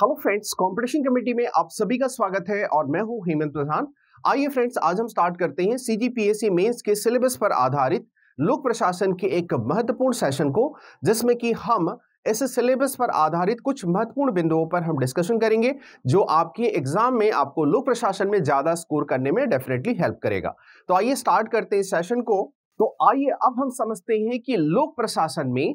hello friends competition committee में आप सभी का स्वागत है और मैं हूं हेमंत प्रधान आइए फ्रेंड्स आज हम स्टार्ट करते हैं सीजीपीएससी मेंस e के सिलेबस पर आधारित लोक प्रशासन के एक महत्वपूर्ण सेशन को जिसमें कि हम इस सिलेबस पर आधारित कुछ महत्वपूर्ण बिंदुओं पर हम डिस्कशन करेंगे जो आपके एग्जाम में आपको लोक प्रशासन में ज़्यादा स्कोर करने में डेफिनेटली हेल्प करेगा तो आइए स्टार्ट करते हैं सेशन को तो आइए अब हम समझते हैं कि लोक प्रशासन में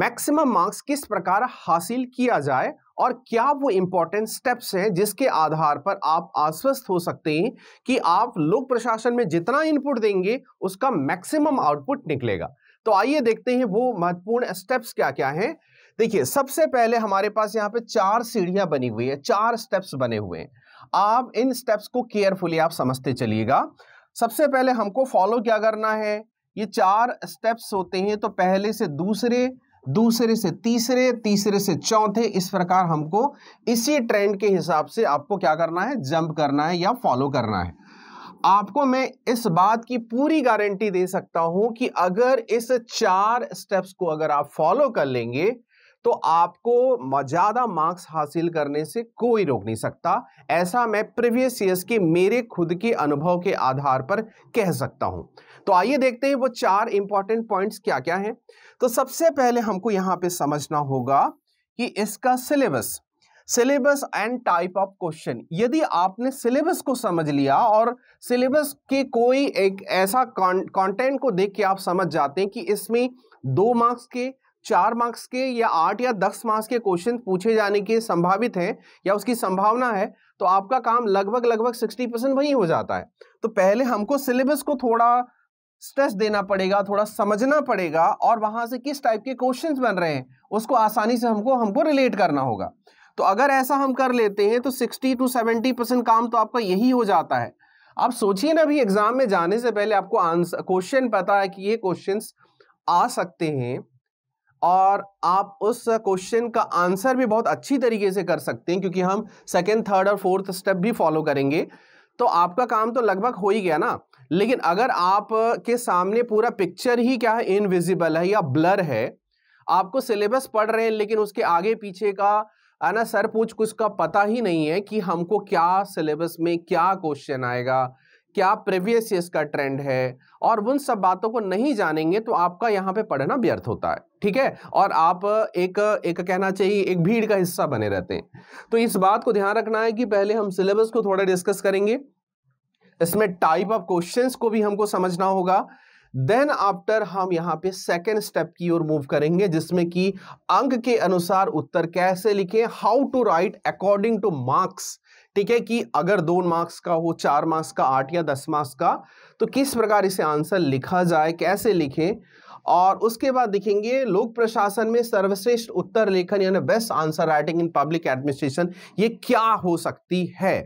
मैक्सिमम मार्क्स किस प्रकार हासिल किया जाए और क्या वो इंपॉर्टेंट स्टेप्स हैं जिसके आधार पर आप आश्वस्त हो सकते हैं कि आप लोक प्रशासन में जितना इनपुट देंगे उसका मैक्सिमम आउटपुट निकलेगा तो आइए देखते हैं वो महत्वपूर्ण स्टेप्स क्या क्या हैं देखिए सबसे पहले हमारे पास यहाँ पे चार सीढ़ियां बनी हुई है चार स्टेप्स बने हुए हैं आप इन स्टेप्स को केयरफुली आप समझते चलिएगा सबसे पहले हमको फॉलो क्या करना है ये चार स्टेप्स होते हैं तो पहले से दूसरे दूसरे से तीसरे तीसरे से चौथे इस प्रकार हमको इसी ट्रेंड के हिसाब से आपको क्या करना है जंप करना है या फॉलो करना है आपको मैं इस बात की पूरी गारंटी दे सकता हूं कि अगर इस चार स्टेप्स को अगर आप फॉलो कर लेंगे तो आपको ज़्यादा मार्क्स हासिल करने से कोई रोक नहीं सकता ऐसा मैं प्रीवियस ईयर्स के मेरे खुद के अनुभव के आधार पर कह सकता हूं तो आइए देखते हैं वो चार इंपॉर्टेंट पॉइंट्स क्या क्या हैं तो सबसे पहले हमको यहाँ पे समझना होगा कि इसका syllabus syllabus and type of question यदि आपने सिलेबस को समझ लिया और सिलेबस के कोई एक ऐसा कंटेंट को देख के आप समझ जाते हैं कि इसमें दो मार्क्स के चार मार्क्स के या आठ या दस मार्क्स के क्वेश्चन पूछे जाने के संभावित हैं या उसकी संभावना है तो आपका काम लगभग लगभग सिक्सटी परसेंट वही हो जाता है तो पहले हमको सिलेबस को थोड़ा स्ट्रेस देना पड़ेगा थोड़ा समझना पड़ेगा और वहां से किस टाइप के क्वेश्चन बन रहे हैं उसको आसानी से हमको हमको रिलेट करना होगा तो अगर ऐसा हम कर लेते हैं तो 60 टू 70 परसेंट काम तो आपका यही हो जाता है आप सोचिए ना अभी एग्जाम में जाने से पहले आपको आंसर क्वेश्चन पता है कि ये क्वेश्चन आ सकते हैं और आप उस क्वेश्चन का आंसर भी बहुत अच्छी तरीके से कर सकते हैं क्योंकि हम सेकेंड थर्ड और फोर्थ स्टेप भी फॉलो करेंगे तो आपका काम तो लगभग हो ही गया ना लेकिन अगर आप के सामने पूरा पिक्चर ही क्या है इनविजिबल है या ब्लर है आपको सिलेबस पढ़ रहे हैं लेकिन उसके आगे पीछे का है ना सर पूछ कुछ का पता ही नहीं है कि हमको क्या सिलेबस में क्या क्वेश्चन आएगा क्या प्रीवियस ईयर्स का ट्रेंड है और उन सब बातों को नहीं जानेंगे तो आपका यहाँ पे पढ़ना व्यर्थ होता है ठीक है और आप एक एक कहना चाहिए एक भीड़ का हिस्सा बने रहते हैं तो इस बात को ध्यान रखना है कि पहले हम सिलेबस को थोड़ा डिस्कस करेंगे इसमें टाइप ऑफ क्वेश्चंस को भी हमको समझना होगा देन आफ्टर हम यहाँ पे सेकेंड स्टेप की ओर मूव करेंगे जिसमें कि अंक के अनुसार उत्तर कैसे लिखें how to write according to marks ठीक है कि अगर दो मार्क्स का हो चार मार्क्स का आठ या दस मार्क्स का तो किस प्रकार इसे आंसर लिखा जाए कैसे लिखें और उसके बाद देखेंगे लोक प्रशासन में सर्वश्रेष्ठ उत्तर लेखन यानी best answer writing in public administration ये क्या हो सकती है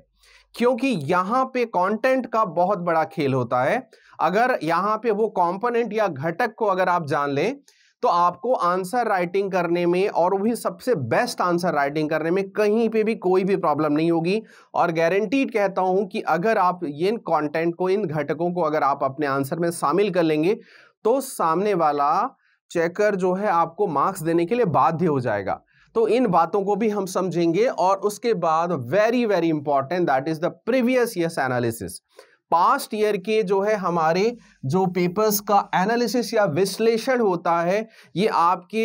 क्योंकि यहां पे कंटेंट का बहुत बड़ा खेल होता है अगर यहां पे वो कंपोनेंट या घटक को अगर आप जान लें तो आपको आंसर राइटिंग करने में और वही सबसे बेस्ट आंसर राइटिंग करने में कहीं पे भी कोई भी प्रॉब्लम नहीं होगी और गारंटीड कहता हूं कि अगर आप इन कंटेंट को इन घटकों को अगर आप अपने आंसर में शामिल कर लेंगे तो सामने वाला चेकर जो है आपको मार्क्स देने के लिए बाध्य हो जाएगा तो इन बातों को भी हम समझेंगे और उसके बाद very very important that is the previous year analysis past year के जो है हमारे जो पेपर्स का एनालिसिस या विश्लेषण होता है ये आपके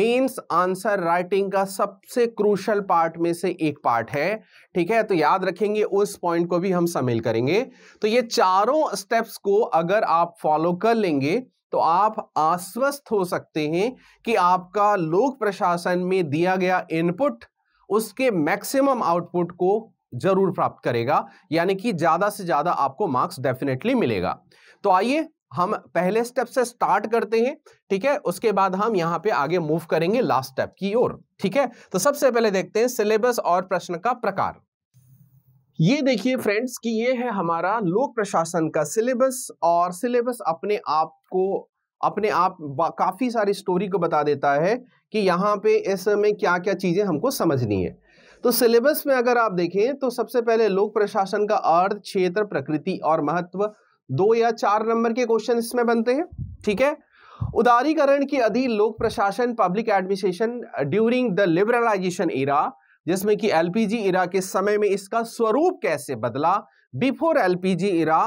मेंस आंसर राइटिंग का सबसे क्रूशल पार्ट में से एक पार्ट है ठीक है तो याद रखेंगे उस पॉइंट को भी हम शामिल करेंगे तो ये चारों स्टेप्स को अगर आप फॉलो कर लेंगे तो आप आश्वस्त हो सकते हैं कि आपका लोक प्रशासन में दिया गया इनपुट उसके मैक्सिमम आउटपुट को जरूर प्राप्त करेगा यानी कि ज़्यादा से ज़्यादा आपको मार्क्स डेफिनेटली मिलेगा तो आइए हम पहले स्टेप से स्टार्ट करते हैं ठीक है उसके बाद हम यहां पे आगे मूव करेंगे लास्ट स्टेप की ओर ठीक है तो सबसे पहले देखते हैं सिलेबस और प्रश्न का प्रकार ये देखिए फ्रेंड्स कि ये है हमारा लोक प्रशासन का सिलेबस और सिलेबस अपने आप को अपने आप काफ़ी सारी स्टोरी को बता देता है कि यहाँ पे इसमें क्या क्या चीज़ें हमको समझनी है तो सिलेबस में अगर आप देखें तो सबसे पहले लोक प्रशासन का अर्थ क्षेत्र प्रकृति और महत्व दो या चार नंबर के क्वेश्चन इसमें बनते हैं ठीक है उदारीकरण के अधीन लोक प्रशासन public administration during the liberalization era जिसमें कि एलपीजी इरा के समय में इसका स्वरूप कैसे बदला before LPG era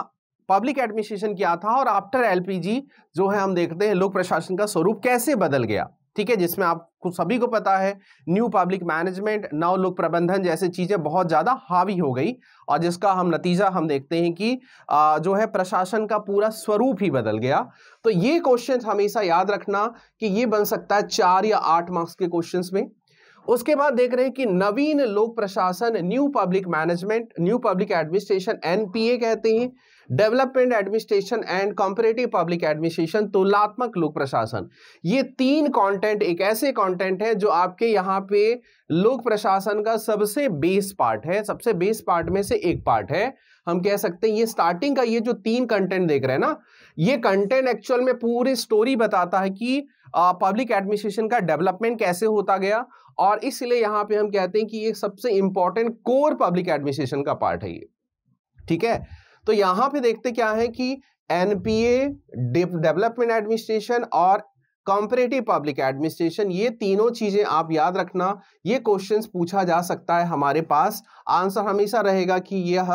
public administration किया था और आफ्टर एलपीजी जो है हम देखते हैं लोक प्रशासन का स्वरूप कैसे बदल गया ठीक है जिसमें आपको सभी को पता है न्यू पब्लिक मैनेजमेंट नव लोक प्रबंधन जैसी चीज़ें बहुत ज़्यादा हावी हो गई और जिसका हम नतीजा हम देखते हैं कि जो है प्रशासन का पूरा स्वरूप ही बदल गया तो ये क्वेश्चन हमेशा याद रखना कि ये बन सकता है चार या आठ मार्क्स के क्वेश्चन में उसके बाद देख रहे हैं कि नवीन लोक प्रशासन new public management new public administration NPA कहते हैं development administration and comparative public administration तुलनात्मक लोक प्रशासन ये तीन कंटेंट एक ऐसे कंटेंट है जो आपके यहाँ पे लोक प्रशासन का सबसे बेस पार्ट है सबसे बेस पार्ट में से एक पार्ट है हम कह सकते हैं ये स्टार्टिंग का ये जो तीन कंटेंट देख रहे हैं ना ये कंटेंट एक्चुअल में पूरी स्टोरी बताता है कि पब्लिक एडमिनिस्ट्रेशन का डेवलपमेंट कैसे होता गया और इसलिए यहां पे हम कहते हैं कि ये सबसे इंपॉर्टेंट कोर पब्लिक एडमिनिस्ट्रेशन का पार्ट है ये ठीक है तो यहां पे देखते क्या है कि एनपीए डेवलपमेंट एडमिनिस्ट्रेशन और कॉम्परेटिव पब्लिक एडमिनिस्ट्रेशन ये तीनों चीजें आप याद रखना ये क्वेश्चंस पूछा जा सकता है हमारे पास आंसर हमेशा रहेगा कि यह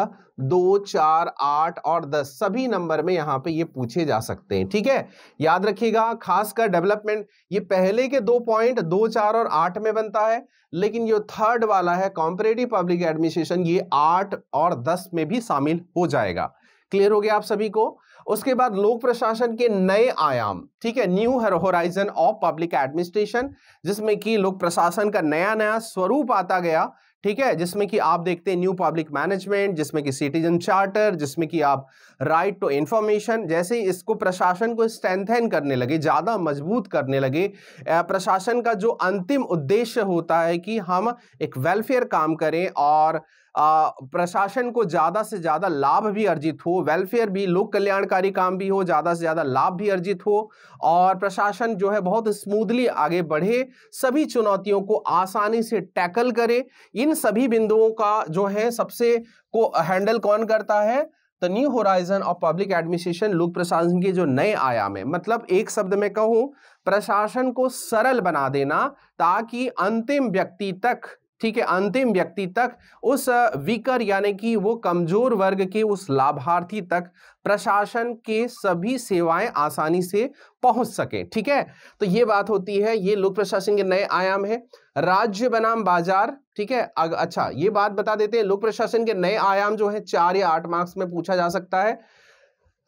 दो चार आठ और दस सभी नंबर में यहाँ पे ये पूछे जा सकते हैं ठीक है याद रखिएगा खासकर डेवलपमेंट ये पहले के दो पॉइंट दो चार और आठ में बनता है लेकिन जो थर्ड वाला है कॉम्परेटिव पब्लिक एडमिनिस्ट्रेशन ये आठ और दस में भी शामिल हो जाएगा क्लियर हो गया आप सभी को उसके बाद लोक प्रशासन के नए आयाम ठीक है new horizon of public administration जिसमें कि लोक प्रशासन का नया नया स्वरूप आता गया ठीक है जिसमें कि आप देखते हैं न्यू पब्लिक मैनेजमेंट जिसमें कि सिटीजन चार्टर जिसमें कि आप राइट टू इंफॉर्मेशन जैसे ही इसको प्रशासन को स्ट्रेंथन करने लगे ज़्यादा मजबूत करने लगे प्रशासन का जो अंतिम उद्देश्य होता है कि हम एक वेलफेयर काम करें और प्रशासन को ज़्यादा से ज़्यादा लाभ भी अर्जित हो वेलफेयर भी लोक कल्याणकारी काम भी हो ज़्यादा से ज़्यादा लाभ भी अर्जित हो और प्रशासन जो है बहुत स्मूदली आगे बढ़े सभी चुनौतियों को आसानी से टैकल करे इन सभी बिंदुओं का जो है सबसे को हैंडल कौन करता है the new horizon of public administration लोक प्रशासन के जो नए आयाम है मतलब एक शब्द में कहूँ प्रशासन को सरल बना देना ताकि अंतिम व्यक्ति तक ठीक है अंतिम व्यक्ति तक उस वीकर यानी कि वो कमजोर वर्ग के उस लाभार्थी तक प्रशासन के सभी सेवाएं आसानी से पहुंच सके ठीक है तो ये बात होती है ये लोक प्रशासन के नए आयाम है राज्य बनाम बाजार ठीक है अग, अच्छा ये बात बता देते हैं लोक प्रशासन के नए आयाम जो है चार या आठ मार्क्स में पूछा जा सकता है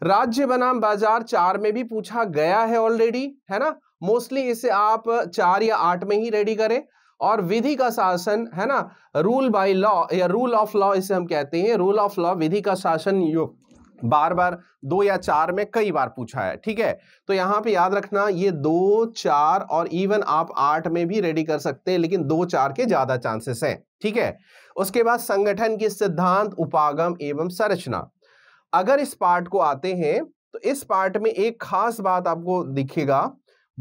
राज्य बनाम बाजार चार में भी पूछा गया है ऑलरेडी है ना मोस्टली इसे आप चार या आठ में ही रेडी करें और विधि का शासन है ना रूल बाय लॉ या रूल ऑफ लॉ इसे हम कहते हैं रूल ऑफ लॉ विधि का शासन युग बार बार दो या चार में कई बार पूछा है ठीक है तो यहां पे याद रखना ये दो चार और इवन आप आठ में भी रेडी कर सकते हैं लेकिन दो चार के ज्यादा चांसेस हैं ठीक है उसके बाद संगठन के सिद्धांत उपागम एवं संरचना अगर इस पार्ट को आते हैं तो इस पार्ट में एक खास बात आपको दिखेगा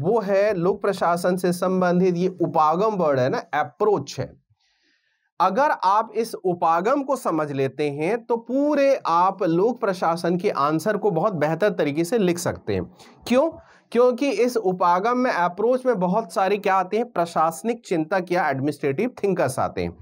वो है लोक प्रशासन से संबंधित ये उपागम वर्ड है ना अप्रोच है अगर आप इस उपागम को समझ लेते हैं तो पूरे आप लोक प्रशासन के आंसर को बहुत बेहतर तरीके से लिख सकते हैं क्यों क्योंकि इस उपागम में अप्रोच में बहुत सारे क्या आते हैं प्रशासनिक चिंतक या एडमिनिस्ट्रेटिव थिंकर्स आते हैं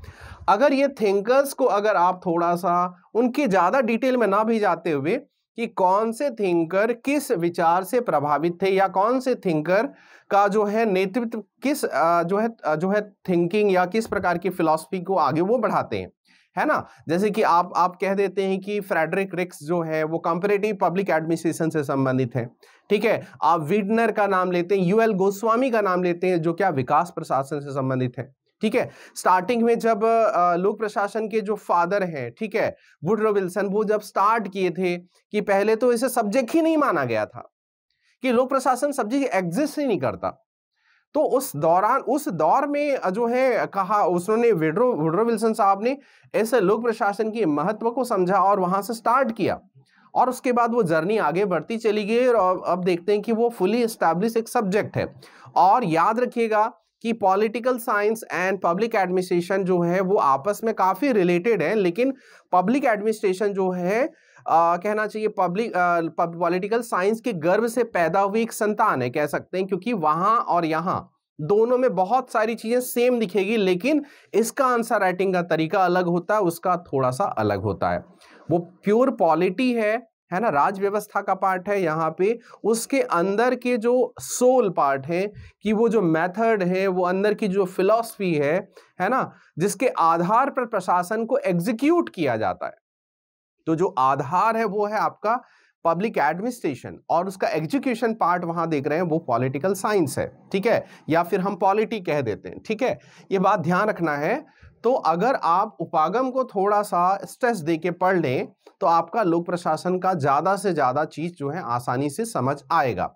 अगर ये थिंकर्स को अगर आप थोड़ा सा उनकी ज़्यादा डिटेल में ना भी जाते हुए कि कौन से थिंकर किस विचार से प्रभावित थे या कौन से थिंकर का जो है नेतृत्व किस जो है जो है थिंकिंग या किस प्रकार की फिलॉसफी को आगे वो बढ़ाते हैं है ना जैसे कि आप आप कह देते हैं कि फ्रेडरिक रिक्स जो है वो कंपेरेटिव पब्लिक एडमिनिस्ट्रेशन से संबंधित है ठीक है आप विडनर का नाम लेते हैं यूएल गोस्वामी का नाम लेते हैं जो क्या विकास प्रशासन से संबंधित है ठीक है स्टार्टिंग में जब लोक प्रशासन के जो फादर हैं ठीक है वुडरो विल्सन वो जब स्टार्ट किए थे कि पहले तो इसे सब्जेक्ट ही नहीं माना गया था कि लोक प्रशासन सब्जेक्ट एग्जिस्ट ही नहीं करता तो उस दौरान उस दौर में जो है कहा उसने विड्रो वुड्रो विल्सन साहब ने ऐसे लोक प्रशासन के महत्व को समझा और वहां से स्टार्ट किया और उसके बाद वो जर्नी आगे बढ़ती चली गई और अब देखते हैं कि वो फुली एस्टैब्लिश एक सब्जेक्ट है और याद रखिएगा कि political science and public administration जो है वो आपस में काफ़ी रिलेटेड है लेकिन पब्लिक एडमिनिस्ट्रेशन जो है आ, कहना चाहिए पब्लिक पॉलिटिकल साइंस के गर्भ से पैदा हुई एक संतान है कह सकते हैं क्योंकि वहाँ और यहाँ दोनों में बहुत सारी चीज़ें सेम दिखेगी लेकिन इसका आंसर राइटिंग का तरीका अलग होता है उसका थोड़ा सा अलग होता है वो प्योर पॉलिटी है है ना राज व्यवस्था का पार्ट है यहाँ पे उसके अंदर के जो सोल पार्ट है कि वो जो मेथड है वो अंदर की जो फिलॉसफी है है ना जिसके आधार पर प्रशासन को एग्जीक्यूट किया जाता है तो जो आधार है वो है आपका पब्लिक एडमिनिस्ट्रेशन और उसका एग्जीक्यूशन पार्ट वहां देख रहे हैं वो पॉलिटिकल साइंस है ठीक है या फिर हम पॉलिटी कह देते हैं ठीक है ये बात ध्यान रखना है तो अगर आप उपागम को थोड़ा सा स्ट्रेस दे के पढ़ लें तो आपका लोक प्रशासन का ज़्यादा से ज़्यादा चीज़ जो है आसानी से समझ आएगा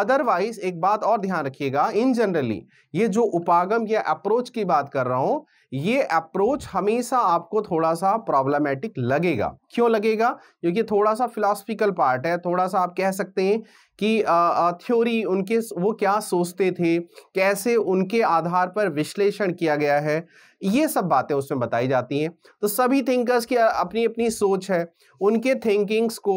अदरवाइज एक बात और ध्यान रखिएगा इन जनरली ये जो उपागम या अप्रोच की बात कर रहा हूं ये अप्रोच हमेशा आपको थोड़ा सा प्रॉब्लमेटिक लगेगा क्यों लगेगा क्योंकि थोड़ा सा फिलोसफिकल पार्ट है थोड़ा सा आप कह सकते हैं कि थ्योरी उनके वो क्या सोचते थे कैसे उनके आधार पर विश्लेषण किया गया है ये सब बातें उसमें बताई जाती हैं तो सभी थिंकर्स की अपनी अपनी सोच है उनके थिंकिंग्स को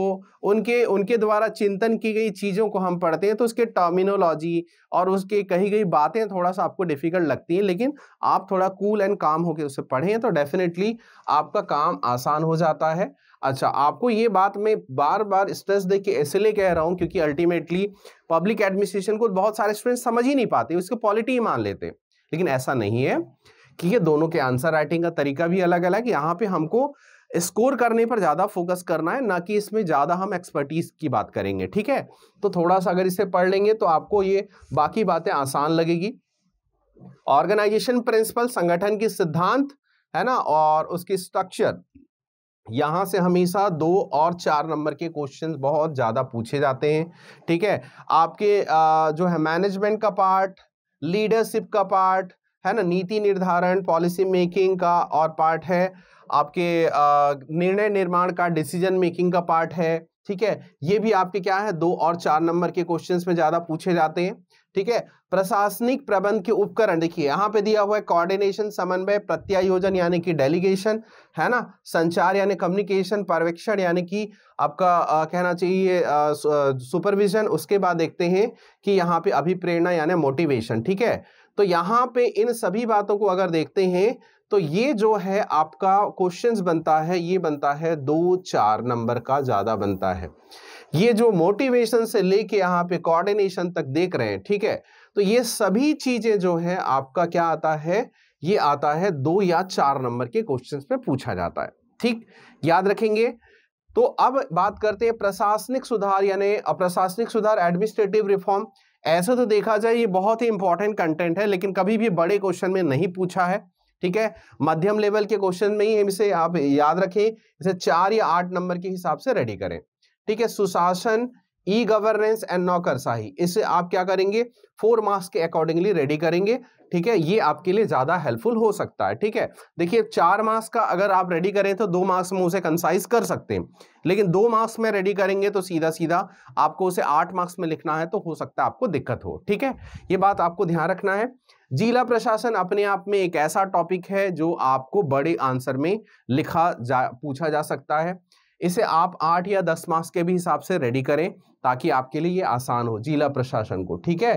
उनके उनके द्वारा चिंतन की गई चीज़ों को हम पढ़ते हैं तो उसके टर्मिनोलॉजी और उसके कही गई बातें थोड़ा सा आपको डिफ़िकल्ट लगती हैं लेकिन आप थोड़ा कूल एंड काम होकर उसे पढ़ें तो डेफिनेटली आपका काम आसान हो जाता है अच्छा आपको ये बात मैं बार बार स्ट्रेस देके के इसलिए कह रहा हूँ क्योंकि अल्टीमेटली पब्लिक एडमिनिस्ट्रेशन को बहुत सारे स्टूडेंट समझ ही नहीं पाते उसको पॉलिटी ही मान लेते लेकिन ऐसा नहीं है कि ये दोनों के आंसर राइटिंग का तरीका भी अलग अलग यहाँ पे हमको स्कोर करने पर ज़्यादा फोकस करना है ना कि इसमें ज़्यादा हम एक्सपर्टीज़ की बात करेंगे ठीक है तो थोड़ा सा अगर इसे पढ़ लेंगे तो आपको ये बाकी बातें आसान लगेगी ऑर्गेनाइजेशन प्रिंसिपल संगठन की सिद्धांत है ना और उसकी स्ट्रक्चर यहाँ से हमेशा दो और चार नंबर के क्वेश्चन बहुत ज़्यादा पूछे जाते हैं ठीक है आपके जो है मैनेजमेंट का पार्ट लीडरशिप का पार्ट है ना नीति निर्धारण पॉलिसी मेकिंग का और पार्ट है आपके निर्णय निर्माण का डिसीजन मेकिंग का पार्ट है ठीक है ये भी आपके क्या है दो और चार नंबर के क्वेश्चंस में ज़्यादा पूछे जाते हैं ठीक है प्रशासनिक प्रबंध के उपकरण देखिए यहाँ पे दिया हुआ है कोऑर्डिनेशन समन्वय प्रत्यायोजन यानी कि डेलीगेशन है ना संचार यानी कम्युनिकेशन पर्यवेक्षण यानी कि आपका आ, कहना चाहिए सुपरविजन उसके बाद देखते हैं कि यहाँ पे अभिप्रेरणा यानी मोटिवेशन ठीक है तो यहाँ पे इन सभी बातों को अगर देखते हैं तो ये जो है आपका क्वेश्चंस बनता है ये बनता है दो चार नंबर का ज़्यादा बनता है ये जो मोटिवेशन से लेके यहाँ पे कोऑर्डिनेशन तक देख रहे हैं ठीक है तो ये सभी चीजें जो है आपका क्या आता है ये आता है दो या चार नंबर के क्वेश्चन में पूछा जाता है ठीक याद रखेंगे तो अब बात करते हैं प्रशासनिक सुधार यानी प्रशासनिक सुधार एडमिनिस्ट्रेटिव रिफॉर्म ऐसे तो देखा जाए ये बहुत ही इंपॉर्टेंट कंटेंट है लेकिन कभी भी बड़े क्वेश्चन में नहीं पूछा है ठीक है मध्यम लेवल के क्वेश्चन में ही इसे आप याद रखें इसे चार या आठ नंबर के हिसाब से रेडी करें ठीक है सुशासन ई गवर्नेंस एंड नौकरशाही इसे आप क्या करेंगे फोर मार्क्स के अकॉर्डिंगली रेडी करेंगे ठीक है ये आपके लिए ज़्यादा हेल्पफुल हो सकता है ठीक है देखिए चार मार्क्स का अगर आप रेडी करें तो दो मार्क्स में उसे कंसाइज कर सकते हैं लेकिन दो मार्क्स में रेडी करेंगे तो सीधा सीधा आपको उसे आठ मार्क्स में लिखना है तो हो सकता है आपको दिक्कत हो ठीक है ये बात आपको ध्यान रखना है जिला प्रशासन अपने आप में एक ऐसा टॉपिक है जो आपको बड़े आंसर में लिखा जा पूछा जा सकता है इसे आप आठ या दस मार्क्स के भी हिसाब से रेडी करें ताकि आपके लिए ये आसान हो जिला प्रशासन को ठीक है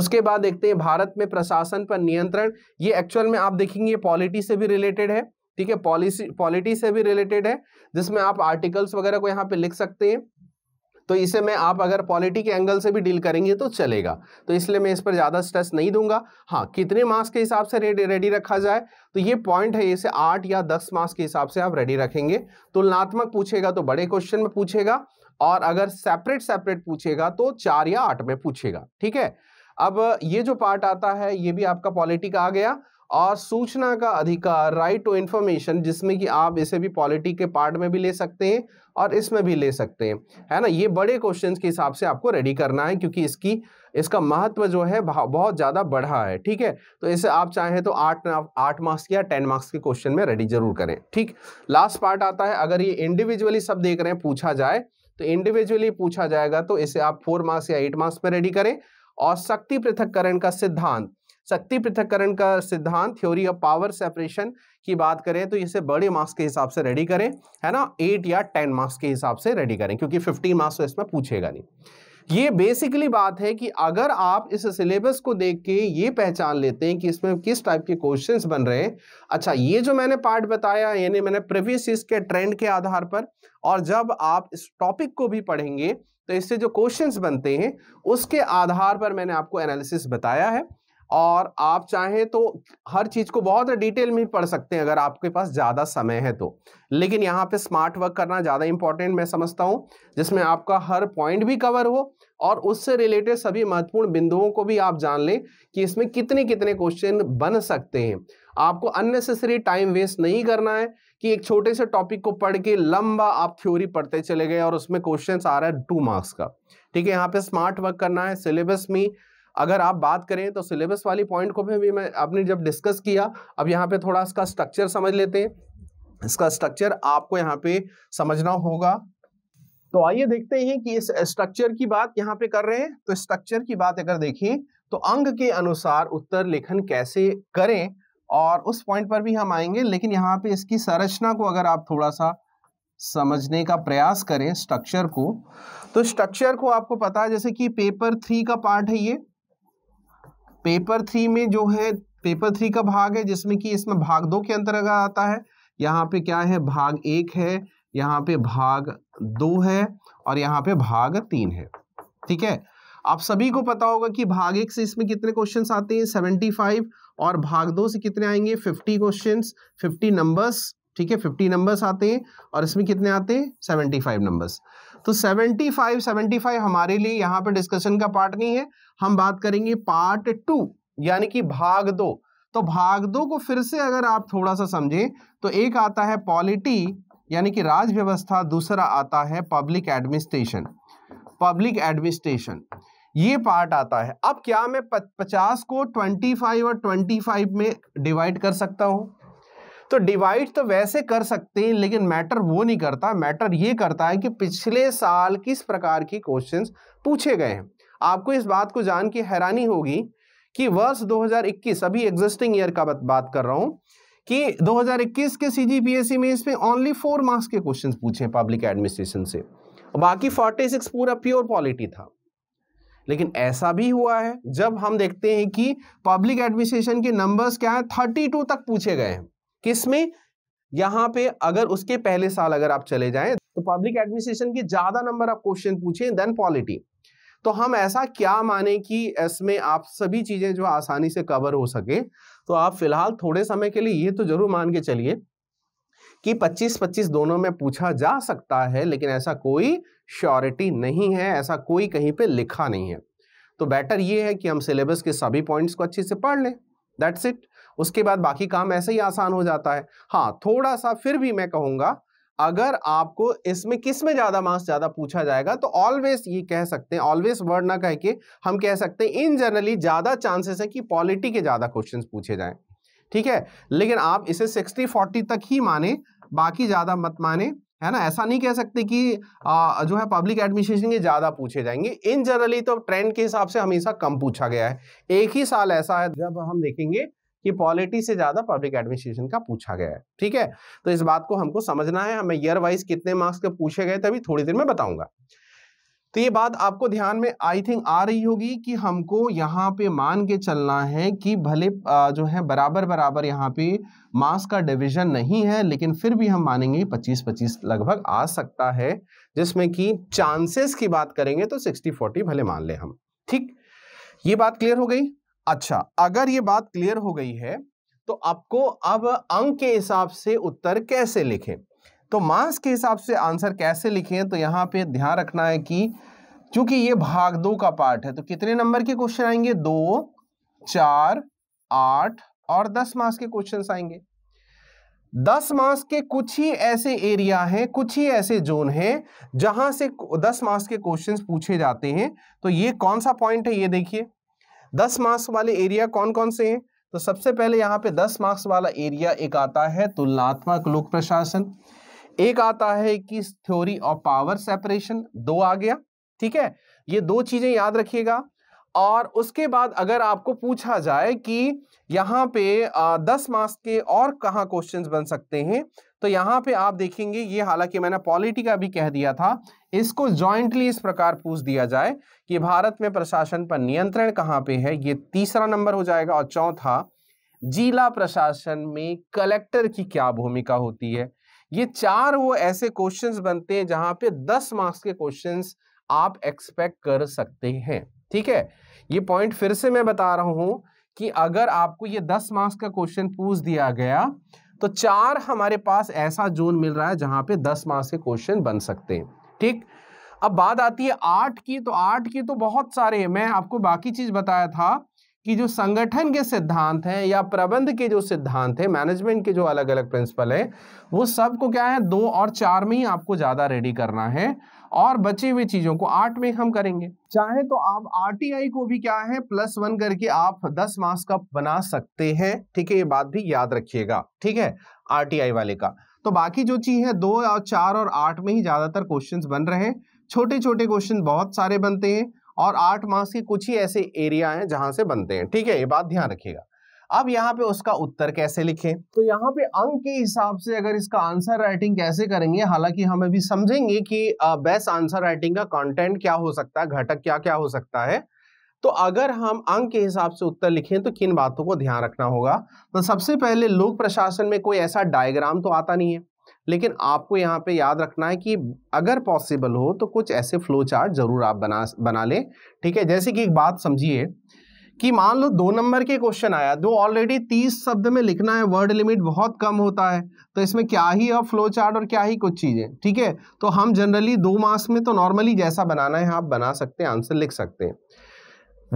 उसके बाद देखते हैं भारत में प्रशासन पर नियंत्रण ये एक्चुअल में आप देखेंगे ये पॉलिटी से भी रिलेटेड है ठीक है पॉलिसी पॉलिटी से भी रिलेटेड है जिसमें आप आर्टिकल्स वगैरह को यहाँ पे लिख सकते हैं तो इसे मैं आप अगर पॉलिटी के एंगल से भी डील करेंगे तो चलेगा तो इसलिए मैं इस पर ज़्यादा स्ट्रेस नहीं दूंगा हाँ कितने मार्क्स के हिसाब से रेडी रेडी रखा जाए तो ये पॉइंट है इसे आठ या दस मार्क्स के हिसाब से आप रेडी रखेंगे तुलनात्मक तो पूछेगा तो बड़े क्वेश्चन में पूछेगा और अगर सेपरेट सेपरेट पूछेगा तो चार या आठ में पूछेगा ठीक है अब ये जो पार्ट आता है ये भी आपका पॉलिटिक आ गया और सूचना का अधिकार राइट टू इन्फॉर्मेशन जिसमें कि आप इसे भी पॉलिटी के पार्ट में भी ले सकते हैं और इसमें भी ले सकते हैं है ना ये बड़े क्वेश्चंस के हिसाब से आपको रेडी करना है क्योंकि इसकी इसका महत्व जो है बहुत ज़्यादा बढ़ा है ठीक है तो इसे आप चाहें तो आठ आठ मार्क्स या टेन मार्क्स के क्वेश्चन में रेडी जरूर करें ठीक लास्ट पार्ट आता है अगर ये इंडिविजुअली सब देख रहे हैं पूछा जाए तो इंडिविजुअली पूछा जाएगा तो इसे आप फोर मार्क्स या एट मार्क्स में रेडी करें और शक्ति पृथककरण का सिद्धांत शक्ति पृथककरण का सिद्धांत थ्योरी ऑफ पावर सेपरेशन की बात करें तो इसे बड़े मार्क्स के हिसाब से रेडी करें है ना एट या टेन मार्क्स के हिसाब से रेडी करें क्योंकि फिफ्टीन मार्क्स तो इसमें पूछेगा नहीं ये बेसिकली बात है कि अगर आप इस सिलेबस को देख के ये पहचान लेते हैं कि इसमें किस टाइप के क्वेश्चंस बन रहे हैं अच्छा ये जो मैंने पार्ट बताया यानी मैंने प्रीवियस ईयर के ट्रेंड के आधार पर और जब आप इस टॉपिक को भी पढ़ेंगे तो इससे जो क्वेश्चंस बनते हैं उसके आधार पर मैंने आपको एनालिसिस बताया है और आप चाहें तो हर चीज़ को बहुत डिटेल में पढ़ सकते हैं अगर आपके पास ज़्यादा समय है तो लेकिन यहाँ पे स्मार्ट वर्क करना ज़्यादा इंपॉर्टेंट मैं समझता हूँ जिसमें आपका हर पॉइंट भी कवर हो और उससे रिलेटेड सभी महत्वपूर्ण बिंदुओं को भी आप जान लें कि इसमें कितने कितने क्वेश्चन बन सकते हैं आपको अननेसेसरी टाइम वेस्ट नहीं करना है कि एक छोटे से टॉपिक को पढ़ के लंबा आप थ्योरी पढ़ते चले गए और उसमें क्वेश्चन आ रहा है टू मार्क्स का ठीक है यहाँ पे स्मार्ट वर्क करना है सिलेबस में अगर आप बात करें तो सिलेबस वाली पॉइंट को भी मैं आपने जब डिस्कस किया अब यहाँ पे थोड़ा इसका स्ट्रक्चर समझ लेते हैं इसका स्ट्रक्चर आपको यहाँ पे समझना होगा तो आइए देखते हैं कि इस स्ट्रक्चर की बात यहाँ पे कर रहे हैं तो स्ट्रक्चर की बात अगर देखें तो अंग के अनुसार उत्तर लेखन कैसे करें और उस पॉइंट पर भी हम आएंगे लेकिन यहाँ पे इसकी संरचना को अगर आप थोड़ा सा समझने का प्रयास करें स्ट्रक्चर को तो स्ट्रक्चर को आपको पता है जैसे कि पेपर थ्री का पार्ट है ये पेपर थ्री में जो है पेपर थ्री का भाग है जिसमें कि इसमें भाग दो के अंतर्गत आता है यहाँ पे क्या है भाग एक है यहाँ पे भाग दो है और यहाँ पे भाग तीन है ठीक है आप सभी को पता होगा कि भाग एक से इसमें कितने क्वेश्चंस आते हैं सेवेंटी फाइव और भाग दो से कितने आएंगे फिफ्टी क्वेश्चंस फिफ्टी नंबर्स ठीक है फिफ्टी नंबर्स आते हैं और इसमें कितने आते हैं सेवेंटी फाइव नंबर्स तो 75 75 हमारे लिए यहाँ पे डिस्कशन का पार्ट नहीं है हम बात करेंगे पार्ट टू यानी कि भाग दो तो भाग दो को फिर से अगर आप थोड़ा सा समझें तो एक आता है पॉलिटी यानी कि राज व्यवस्था दूसरा आता है पब्लिक एडमिनिस्ट्रेशन पब्लिक एडमिनिस्ट्रेशन ये पार्ट आता है अब क्या मैं पचास को ट्वेंटी फाइव और ट्वेंटी फाइव में डिवाइड कर सकता हूँ तो डिवाइड तो वैसे कर सकते हैं लेकिन मैटर वो नहीं करता मैटर ये करता है कि पिछले साल किस प्रकार की क्वेश्चंस पूछे गए हैं आपको इस बात को जान के हैरानी होगी कि वर्ष 2021 हजार अभी एग्जिस्टिंग ईयर का बात कर रहा हूँ कि 2021 के सी जी में इसमें ओनली फोर मार्क्स के क्वेश्चन पूछे पब्लिक एडमिनिस्ट्रेशन से बाकी फोर्टी पूरा प्योर पॉलिटी था लेकिन ऐसा भी हुआ है जब हम देखते हैं कि पब्लिक एडमिनिस्ट्रेशन के नंबर्स क्या है 32 तक पूछे गए हैं किस में यहां पे अगर उसके पहले साल अगर आप चले जाएं तो पब्लिक एडमिनिस्ट्रेशन के ज्यादा नंबर आप क्वेश्चन पूछे देन पॉलिटी तो हम ऐसा क्या माने कि इसमें आप सभी चीजें जो आसानी से कवर हो सके तो आप फिलहाल थोड़े समय के लिए ये तो जरूर मान के चलिए कि 25-25 दोनों में पूछा जा सकता है लेकिन ऐसा कोई श्योरिटी नहीं है ऐसा कोई कहीं पे लिखा नहीं है तो बेटर ये है कि हम सिलेबस के सभी पॉइंट्स को अच्छे से पढ़ लें दैट्स इट उसके बाद बाकी काम ऐसे ही आसान हो जाता है हाँ थोड़ा सा फिर भी मैं कहूंगा अगर आपको इसमें किस में ज़्यादा मार्क्स ज़्यादा पूछा जाएगा तो ऑलवेज ये कह सकते हैं ऑलवेज वर्ड ना कह के हम कह सकते हैं इन जनरली ज़्यादा चांसेस है कि पॉलिटी के ज़्यादा क्वेश्चन पूछे जाए ठीक है लेकिन आप इसे सिक्सटी फोर्टी तक ही माने बाकी ज़्यादा मत माने है ना ऐसा नहीं कह सकते कि आ, जो है पब्लिक एडमिनिस्ट्रेशन के ज़्यादा पूछे जाएंगे इन जनरली तो ट्रेंड के हिसाब से हमेशा कम पूछा गया है एक ही साल ऐसा है जब हम देखेंगे कि पॉलिटी से ज़्यादा पब्लिक एडमिनिस्ट्रेशन का पूछा गया है ठीक है तो इस बात को हमको समझना है हमें ईयर वाइज कितने मार्क्स के पूछे गए तभी थोड़ी देर में बताऊंगा तो ये बात आपको ध्यान में आई थिंक आ रही होगी कि हमको यहाँ पे मान के चलना है कि भले जो है बराबर बराबर यहाँ पे मास का डिवीजन नहीं है लेकिन फिर भी हम मानेंगे 25-25 लगभग आ सकता है जिसमें कि चांसेस की बात करेंगे तो 60-40 भले मान ले हम ठीक ये बात क्लियर हो गई अच्छा अगर ये बात क्लियर हो गई है तो आपको अब अंक के हिसाब से उत्तर कैसे लिखें तो मास के हिसाब से आंसर कैसे लिखें तो यहाँ पे ध्यान रखना है कि क्योंकि ये भाग दो का पार्ट है तो कितने नंबर के क्वेश्चन आएंगे दो चार आठ और दस मास के क्वेश्चन आएंगे दस मास के कुछ ही ऐसे एरिया हैं कुछ ही ऐसे जोन हैं जहां से दस मास के क्वेश्चंस पूछे जाते हैं तो ये कौन सा पॉइंट है ये देखिए दस मास वाले एरिया कौन कौन से हैं तो सबसे पहले यहाँ पे दस मार्क्स वाला एरिया एक आता है तुलनात्मक लोक प्रशासन एक आता है कि थ्योरी ऑफ पावर सेपरेशन दो आ गया ठीक है ये दो चीजें याद रखिएगा और उसके बाद अगर आपको पूछा जाए कि यहाँ पे आ, दस मार्क्स के और कहाँ क्वेश्चंस बन सकते हैं तो यहाँ पे आप देखेंगे ये हालांकि मैंने पॉलिटी का भी कह दिया था इसको जॉइंटली इस प्रकार पूछ दिया जाए कि भारत में प्रशासन पर नियंत्रण कहाँ पे है ये तीसरा नंबर हो जाएगा और चौथा जिला प्रशासन में कलेक्टर की क्या भूमिका होती है ये चार वो ऐसे क्वेश्चंस बनते हैं जहां पे 10 मार्क्स के क्वेश्चंस आप एक्सपेक्ट कर सकते हैं ठीक है ये पॉइंट फिर से मैं बता रहा हूं कि अगर आपको ये 10 मार्क्स का क्वेश्चन पूछ दिया गया तो चार हमारे पास ऐसा जोन मिल रहा है जहां पे 10 मार्क्स के क्वेश्चन बन सकते हैं ठीक अब बात आती है आठ की तो आठ की तो बहुत सारे हैं मैं आपको बाकी चीज बताया था कि जो संगठन के सिद्धांत हैं या प्रबंध के जो सिद्धांत हैं मैनेजमेंट के जो अलग अलग प्रिंसिपल हैं वो सबको क्या है दो और चार में ही आपको ज़्यादा रेडी करना है और बची हुई चीज़ों को आठ में हम करेंगे चाहे तो आप आरटीआई को भी क्या है प्लस वन करके आप दस मार्क्स का बना सकते हैं ठीक है ये बात भी याद रखिएगा ठीक है आर वाले का तो बाकी जो चीज़ है दो और चार और आठ में ही ज़्यादातर क्वेश्चन बन रहे हैं छोटे छोटे क्वेश्चन बहुत सारे बनते हैं और आठ मार्क्स के कुछ ही ऐसे एरिया हैं जहां से बनते हैं ठीक है ये बात ध्यान रखिएगा अब यहाँ पे उसका उत्तर कैसे लिखें तो यहाँ पे अंक के हिसाब से अगर इसका आंसर राइटिंग कैसे करेंगे हालांकि हम अभी समझेंगे कि बेस्ट आंसर राइटिंग का कंटेंट क्या हो सकता है घटक क्या क्या हो सकता है तो अगर हम अंक के हिसाब से उत्तर लिखें तो किन बातों को ध्यान रखना होगा तो सबसे पहले लोक प्रशासन में कोई ऐसा डायग्राम तो आता नहीं है लेकिन आपको यहाँ पे याद रखना है कि अगर पॉसिबल हो तो कुछ ऐसे फ्लो चार्ट जरूर आप बना बना लें ठीक है जैसे कि एक बात समझिए कि मान लो दो नंबर के क्वेश्चन आया दो ऑलरेडी तीस शब्द में लिखना है वर्ड लिमिट बहुत कम होता है तो इसमें क्या ही अब फ्लो चार्ट और क्या ही कुछ चीज़ें ठीक है तो हम जनरली दो मार्क्स में तो नॉर्मली जैसा बनाना है आप बना सकते हैं आंसर लिख सकते हैं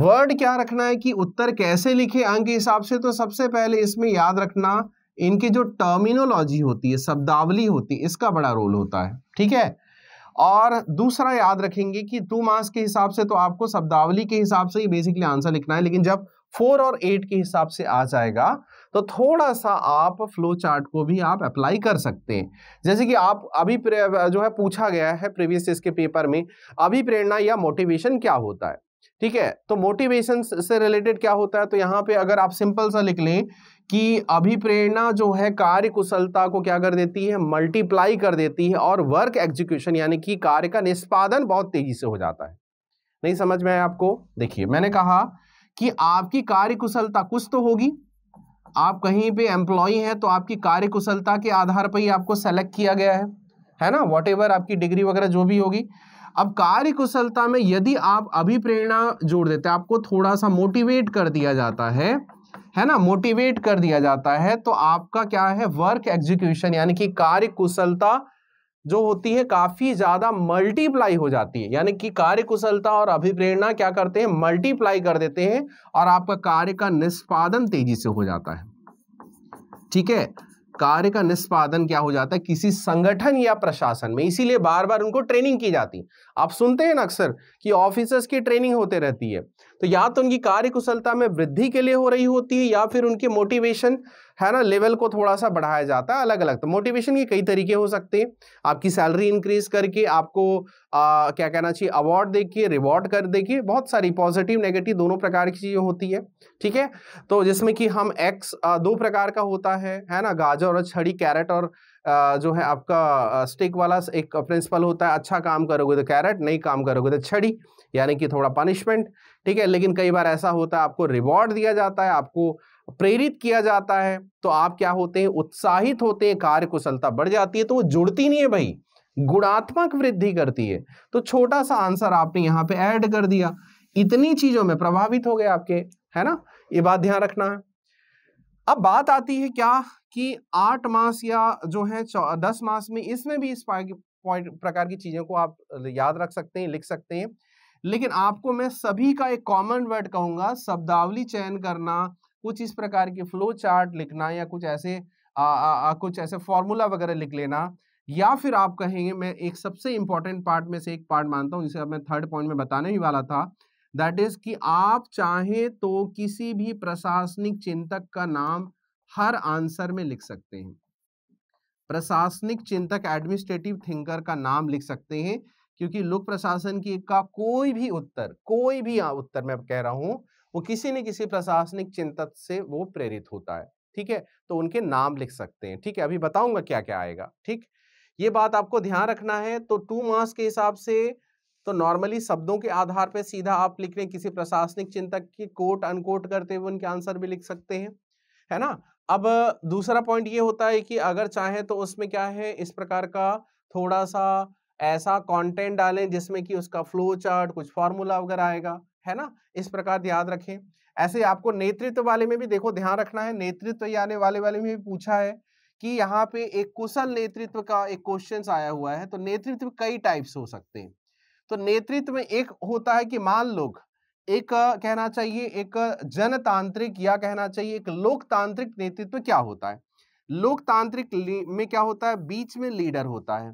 वर्ड क्या रखना है कि उत्तर कैसे लिखे अंक हिसाब से तो सबसे पहले इसमें याद रखना इनकी जो टर्मिनोलॉजी होती है शब्दावली होती है इसका बड़ा रोल होता है ठीक है और दूसरा याद रखेंगे कि टू मार्क्स के हिसाब से तो आपको शब्दावली के हिसाब से ही बेसिकली आंसर लिखना है लेकिन जब फोर और एट के हिसाब से आ जाएगा तो थोड़ा सा आप फ्लो चार्ट को भी आप अप्लाई कर सकते हैं जैसे कि आप अभी जो है पूछा गया है प्रीवियस इसके पेपर में अभी प्रेरणा या मोटिवेशन क्या होता है ठीक है तो मोटिवेशन से रिलेटेड क्या होता है तो यहाँ पे अगर आप सिंपल सा लिख लें कि अभिप्रेरणा जो है कार्य कुशलता को क्या कर देती है मल्टीप्लाई कर देती है और वर्क एग्जीक्यूशन यानी कि कार्य का निष्पादन बहुत तेजी से हो जाता है नहीं समझ में आया आपको देखिए मैंने कहा कि आपकी कार्य कुशलता कुछ तो होगी आप कहीं पे एम्प्लॉय हैं तो आपकी कार्य कुशलता के आधार पर ही आपको सेलेक्ट किया गया है है ना वॉट आपकी डिग्री वगैरह जो भी होगी अब कार्य कुशलता में यदि आप अभिप्रेरणा जोड़ देते हैं आपको थोड़ा सा मोटिवेट कर दिया जाता है है ना मोटिवेट कर दिया जाता है तो आपका क्या है वर्क एग्जीक्यूशन यानी कि कार्य कुशलता जो होती है काफी ज्यादा मल्टीप्लाई हो जाती है यानी कि कार्य कुशलता और अभिप्रेरणा क्या करते हैं मल्टीप्लाई कर देते हैं और आपका कार्य का निष्पादन तेजी से हो जाता है ठीक है कार्य का निष्पादन क्या हो जाता है किसी संगठन या प्रशासन में इसीलिए बार बार उनको ट्रेनिंग की जाती आप सुनते हैं ना अक्सर कि ऑफिसर्स की ट्रेनिंग होते रहती है तो या तो उनकी कार्य कुशलता में वृद्धि के लिए हो रही होती है या फिर उनके मोटिवेशन है ना लेवल को थोड़ा सा बढ़ाया जाता है अलग अलग तो मोटिवेशन के कई तरीके हो सकते हैं आपकी सैलरी इंक्रीज करके आपको आ, क्या कहना चाहिए अवार्ड देखिए रिवॉर्ड कर देखिए बहुत सारी पॉजिटिव नेगेटिव दोनों प्रकार की चीज़ें होती है ठीक है तो जिसमें कि हम एक्स दो प्रकार का होता है है ना गाजर और छड़ी कैरेट और जो है आपका स्टिक वाला एक प्रिंसिपल होता है अच्छा काम करोगे तो कैरेट नहीं काम करोगे तो छड़ी यानी कि थोड़ा पनिशमेंट ठीक है लेकिन कई बार ऐसा होता है आपको रिवॉर्ड दिया जाता है आपको प्रेरित किया जाता है तो आप क्या होते हैं उत्साहित होते हैं कार्य कुशलता बढ़ जाती है तो वो जुड़ती नहीं है भाई गुणात्मक वृद्धि करती है तो छोटा सा आंसर आपने यहाँ पे ऐड कर दिया इतनी चीजों में प्रभावित हो गए आपके है ना ये बात ध्यान रखना है अब बात आती है क्या कि आठ मास या जो है दस मास में इसमें भी इस पॉइंट प्रकार की चीज़ों को आप याद रख सकते हैं लिख सकते हैं लेकिन आपको मैं सभी का एक कॉमन वर्ड कहूँगा शब्दावली चयन करना कुछ इस प्रकार के फ्लो चार्ट लिखना या कुछ ऐसे आ, आ, आ, कुछ ऐसे फॉर्मूला वगैरह लिख लेना या फिर आप कहेंगे मैं एक सबसे इंपॉर्टेंट पार्ट में से एक पार्ट मानता हूँ जिसे अब मैं थर्ड पॉइंट में बताने ही वाला था दैट इज कि आप चाहें तो किसी भी प्रशासनिक चिंतक का नाम हर आंसर में लिख सकते हैं प्रशासनिक चिंतक एडमिनिस्ट्रेटिव थिंकर का नाम लिख सकते हैं क्योंकि लोक प्रशासन की का कोई भी उत्तर कोई भी उत्तर मैं कह रहा हूं वो किसी न किसी प्रशासनिक चिंतक से वो प्रेरित होता है ठीक है तो उनके नाम लिख सकते हैं ठीक है अभी बताऊंगा क्या क्या आएगा ठीक ये बात आपको ध्यान रखना है तो टू मार्क्स के हिसाब से तो नॉर्मली शब्दों के आधार पर सीधा आप लिख रहे हैं किसी प्रशासनिक चिंतक की कोट अनकोट करते हुए उनके आंसर भी लिख सकते हैं है ना अब दूसरा पॉइंट ये होता है कि अगर चाहें तो उसमें क्या है इस प्रकार का थोड़ा सा ऐसा कंटेंट डालें जिसमें कि उसका फ्लो चार्ट कुछ फॉर्मूला वगैरह आएगा है ना इस प्रकार याद रखें ऐसे आपको नेतृत्व वाले में भी देखो ध्यान रखना है नेतृत्व आने वाले वाले में भी पूछा है कि यहाँ पे एक कुशल नेतृत्व का एक क्वेश्चन आया हुआ है तो नेतृत्व कई टाइप्स हो सकते हैं तो नेतृत्व में एक होता है कि मान लोग एक कहना चाहिए एक जनतांत्रिक या कहना चाहिए एक लोकतांत्रिक नेतृत्व क्या होता है लोकतांत्रिक में क्या होता है बीच में लीडर होता है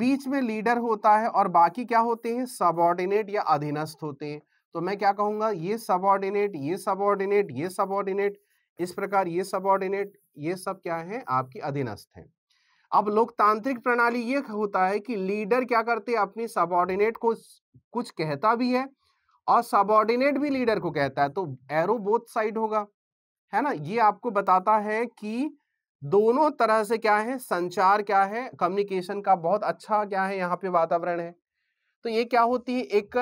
बीच में लीडर होता है और बाकी क्या होते हैं सबऑर्डिनेट या अधीनस्थ होते हैं तो मैं क्या कहूंगा ये सबऑर्डिनेट ये सबऑर्डिनेट ये सबॉर्डिनेट इस प्रकार ये सबऑर्डिनेट ये सब क्या है आपकी अधीनस्थ हैं अब लोकतांत्रिक प्रणाली ये होता है कि लीडर क्या करते हैं अपनी सबॉर्डिनेट को कुछ कहता भी है और सबॉर्डिनेट भी लीडर को कहता है तो एरो बोथ साइड होगा है ना ये आपको बताता है कि दोनों तरह से क्या है संचार क्या है कम्युनिकेशन का बहुत अच्छा क्या है यहाँ पे वातावरण है तो ये क्या होती है एक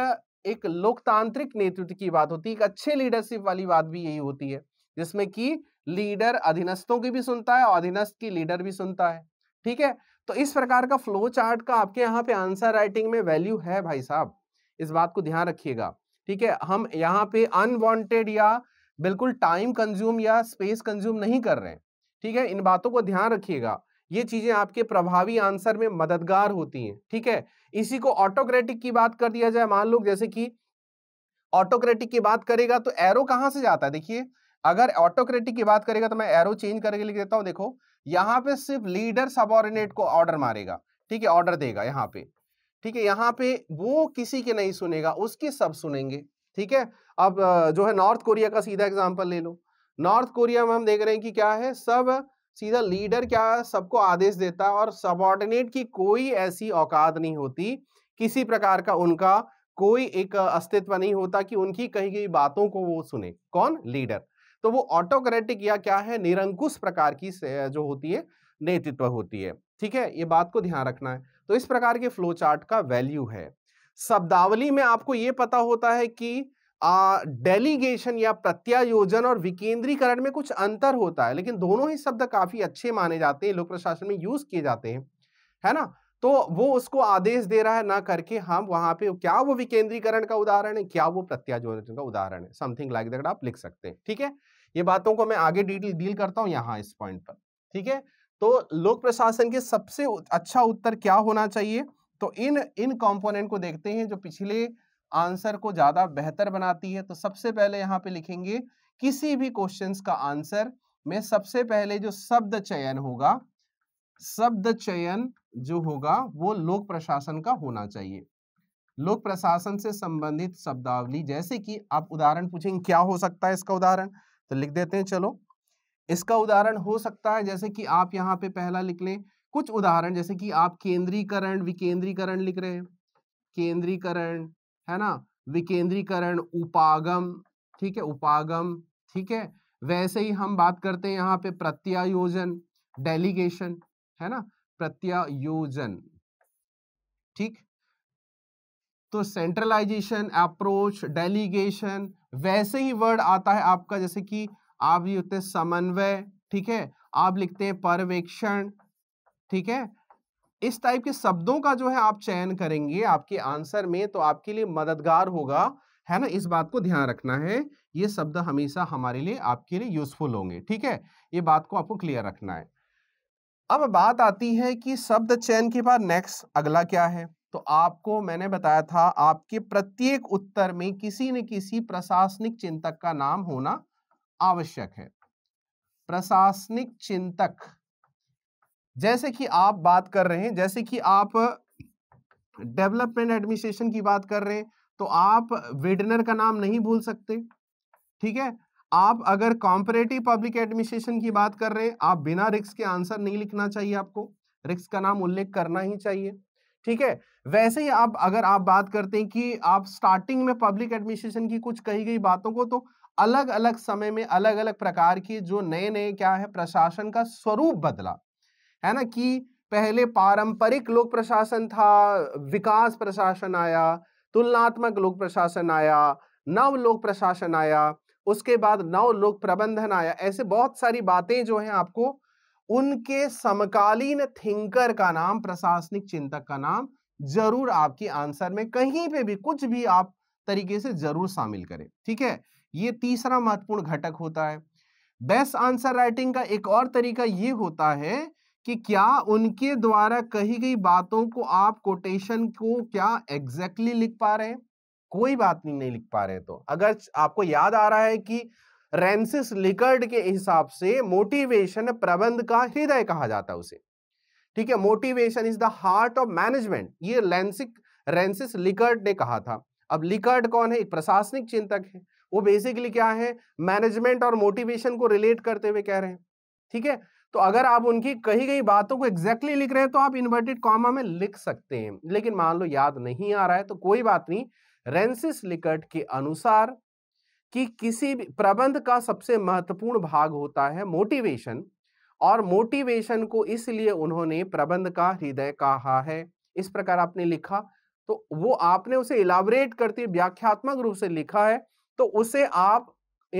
एक लोकतांत्रिक नेतृत्व की बात होती है एक अच्छे लीडरशिप वाली बात भी यही होती है जिसमें कि लीडर अधीनस्थों की भी सुनता है और अधीनस्थ की लीडर भी सुनता है ठीक है तो इस प्रकार का फ्लो चार्ट का आपके यहाँ पे आंसर राइटिंग में वैल्यू है भाई साहब इस बात को ध्यान रखिएगा ठीक है हम यहाँ पे अनवांटेड या बिल्कुल टाइम कंज्यूम या स्पेस कंज्यूम नहीं कर रहे हैं ठीक है इन बातों को ध्यान रखिएगा ये चीजें आपके प्रभावी आंसर में मददगार होती हैं ठीक है इसी को ऑटोक्रेटिक की बात कर दिया जाए मान लो जैसे कि ऑटोक्रेटिक की बात करेगा तो एरो कहाँ से जाता है देखिए अगर ऑटोक्रेटिक की बात करेगा तो मैं एरो चेंज करके लिख देता हूँ देखो यहाँ पे सिर्फ लीडर सबॉर्डिनेट को ऑर्डर मारेगा ठीक है ऑर्डर देगा यहाँ पे ठीक है यहाँ पे वो किसी के नहीं सुनेगा उसके सब सुनेंगे ठीक है अब जो है नॉर्थ कोरिया का सीधा एग्जाम्पल ले लो नॉर्थ कोरिया में हम देख रहे हैं कि क्या है सब सीधा लीडर क्या सबको आदेश देता है और सबॉर्डिनेट की कोई ऐसी औकात नहीं होती किसी प्रकार का उनका कोई एक अस्तित्व नहीं होता कि उनकी कही गई बातों को वो सुने कौन लीडर तो वो ऑटोक्रेटिक या क्या है निरंकुश प्रकार की जो होती है नेतृत्व होती है ठीक है ये बात को ध्यान रखना है तो इस प्रकार के फ्लो चार्ट का वैल्यू है शब्दावली में आपको ये पता होता है कि डेलीगेशन या प्रत्यायोजन और विकेंद्रीकरण में कुछ अंतर होता है लेकिन दोनों ही शब्द काफी अच्छे माने जाते हैं लोक प्रशासन में यूज किए जाते हैं है ना तो वो उसको आदेश दे रहा है ना करके हम वहां पे क्या वो विकेंद्रीकरण का उदाहरण है क्या वो प्रत्यायोजन का उदाहरण है समथिंग लाइक दैट आप लिख सकते हैं ठीक है ये बातों को मैं आगे डिटेल डील करता हूँ यहाँ इस पॉइंट पर ठीक है तो लोक प्रशासन के सबसे अच्छा उत्तर क्या होना चाहिए तो इन इन कंपोनेंट को देखते हैं जो पिछले आंसर को ज़्यादा बेहतर बनाती है तो सबसे पहले यहाँ पे लिखेंगे किसी भी क्वेश्चन का आंसर में सबसे पहले जो शब्द चयन होगा शब्द चयन जो होगा वो लोक प्रशासन का होना चाहिए लोक प्रशासन से संबंधित शब्दावली जैसे कि आप उदाहरण पूछेंगे क्या हो सकता है इसका उदाहरण तो लिख देते हैं चलो इसका उदाहरण हो सकता है जैसे कि आप यहाँ पे पहला लिख लें कुछ उदाहरण जैसे कि आप केंद्रीकरण विकेंद्रीकरण लिख रहे हैं केंद्रीकरण है ना विकेंद्रीकरण उपागम ठीक है उपागम ठीक है वैसे ही हम बात करते हैं यहाँ पे प्रत्यायोजन डेलीगेशन है ना प्रत्यायोजन ठीक तो सेंट्रलाइजेशन अप्रोच डेलीगेशन वैसे ही वर्ड आता है आपका जैसे कि आप ये होते हैं समन्वय ठीक है आप लिखते हैं पर्यवेक्षण ठीक है इस टाइप के शब्दों का जो है आप चयन करेंगे आपके आंसर में तो आपके लिए मददगार होगा है ना इस बात को ध्यान रखना है ये शब्द हमेशा हमारे लिए आपके लिए यूजफुल होंगे ठीक है ये बात को आपको क्लियर रखना है अब बात आती है कि शब्द चयन के बाद नेक्स्ट अगला क्या है तो आपको मैंने बताया था आपके प्रत्येक उत्तर में किसी न किसी प्रशासनिक चिंतक का नाम होना आवश्यक है प्रशासनिक चिंतक जैसे कि आप बात कर रहे हैं जैसे कि आप डेवलपमेंट एडमिनिस्ट्रेशन की बात कर रहे हैं तो आप विडनर का नाम नहीं भूल सकते ठीक है आप अगर कॉम्परेटिव पब्लिक एडमिनिस्ट्रेशन की बात कर रहे हैं आप बिना रिक्स के आंसर नहीं लिखना चाहिए आपको रिक्स का नाम उल्लेख करना ही चाहिए ठीक है वैसे ही आप अगर आप बात करते हैं कि आप स्टार्टिंग में पब्लिक एडमिनिस्ट्रेशन की कुछ कही गई बातों को तो अलग अलग समय में अलग अलग प्रकार की जो नए नए क्या है प्रशासन का स्वरूप बदला है ना कि पहले पारंपरिक लोक प्रशासन था विकास प्रशासन आया तुलनात्मक लोक प्रशासन आया नव लोक प्रशासन आया उसके बाद नव लोक प्रबंधन आया ऐसे बहुत सारी बातें जो है आपको उनके समकालीन थिंकर का नाम प्रशासनिक चिंतक का नाम जरूर आपकी आंसर में कहीं पे भी कुछ भी आप तरीके से जरूर शामिल करें ठीक है ये तीसरा महत्वपूर्ण घटक होता है बेस्ट आंसर राइटिंग का एक और तरीका ये होता है कि क्या उनके द्वारा कही गई बातों को आप कोटेशन को क्या एग्जैक्टली लिख पा रहे हैं कोई बात नहीं, नहीं लिख पा रहे तो अगर आपको याद आ रहा है कि रेंसिस लिकर्ड के हिसाब से मोटिवेशन प्रबंध का हृदय कहा जाता है उसे ठीक है motivation is the heart of management ये लेंसिक रेंसिस लिकर्ड ने कहा था अब लिकर्ड कौन है एक प्रशासनिक चिंतक है वो बेसिकली क्या है मैनेजमेंट और मोटिवेशन को रिलेट करते हुए कह रहे हैं ठीक है तो अगर आप उनकी कही गई बातों को एग्जैक्टली exactly लिख रहे हैं तो आप इन्वर्टेड कॉमा में लिख सकते हैं लेकिन मान लो याद नहीं आ रहा है तो कोई बात नहीं रेंसिस लिकर्ट के अनुसार कि किसी भी प्रबंध का सबसे महत्वपूर्ण भाग होता है मोटिवेशन और मोटिवेशन को इसलिए उन्होंने प्रबंध का हृदय कहा है इस प्रकार आपने लिखा तो वो आपने उसे इलाबरेट करते व्याख्यात्मक रूप से लिखा है तो उसे आप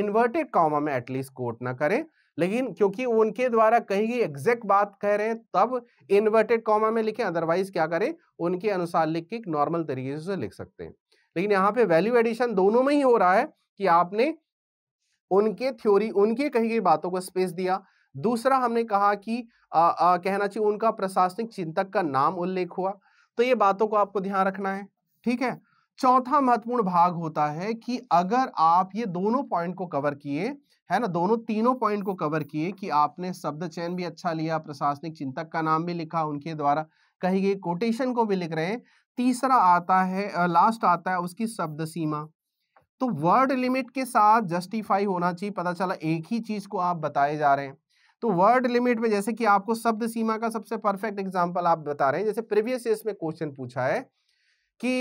इन्वर्टेड कॉमा में एटलीस्ट कोट ना करें लेकिन क्योंकि उनके द्वारा कही गई एग्जैक्ट बात कह रहे हैं तब इन्वर्टेड कॉमा में लिखें अदरवाइज क्या करें उनके अनुसार लिख के नॉर्मल तरीके से लिख सकते हैं लेकिन यहाँ पे वैल्यू एडिशन दोनों में ही हो रहा है कि आपने उनके थ्योरी उनके कही गई बातों को स्पेस दिया दूसरा हमने कहा कि आ, आ, कहना चाहिए उनका प्रशासनिक चिंतक का नाम उल्लेख हुआ तो ये बातों को आपको ध्यान रखना है ठीक है चौथा महत्वपूर्ण भाग होता है कि अगर आप ये दोनों पॉइंट को कवर किए है ना दोनों तीनों पॉइंट को कवर किए कि आपने शब्द चयन भी अच्छा लिया प्रशासनिक चिंतक का नाम भी लिखा उनके द्वारा कही गई कोटेशन को भी लिख रहे हैं तीसरा आता है लास्ट आता है उसकी शब्द सीमा तो वर्ड लिमिट के साथ जस्टिफाई होना चाहिए पता चला एक ही चीज़ को आप बताए जा रहे हैं तो वर्ड लिमिट में जैसे कि आपको शब्द सीमा का सबसे परफेक्ट एग्जाम्पल आप बता रहे हैं जैसे प्रीवियस में क्वेश्चन पूछा है कि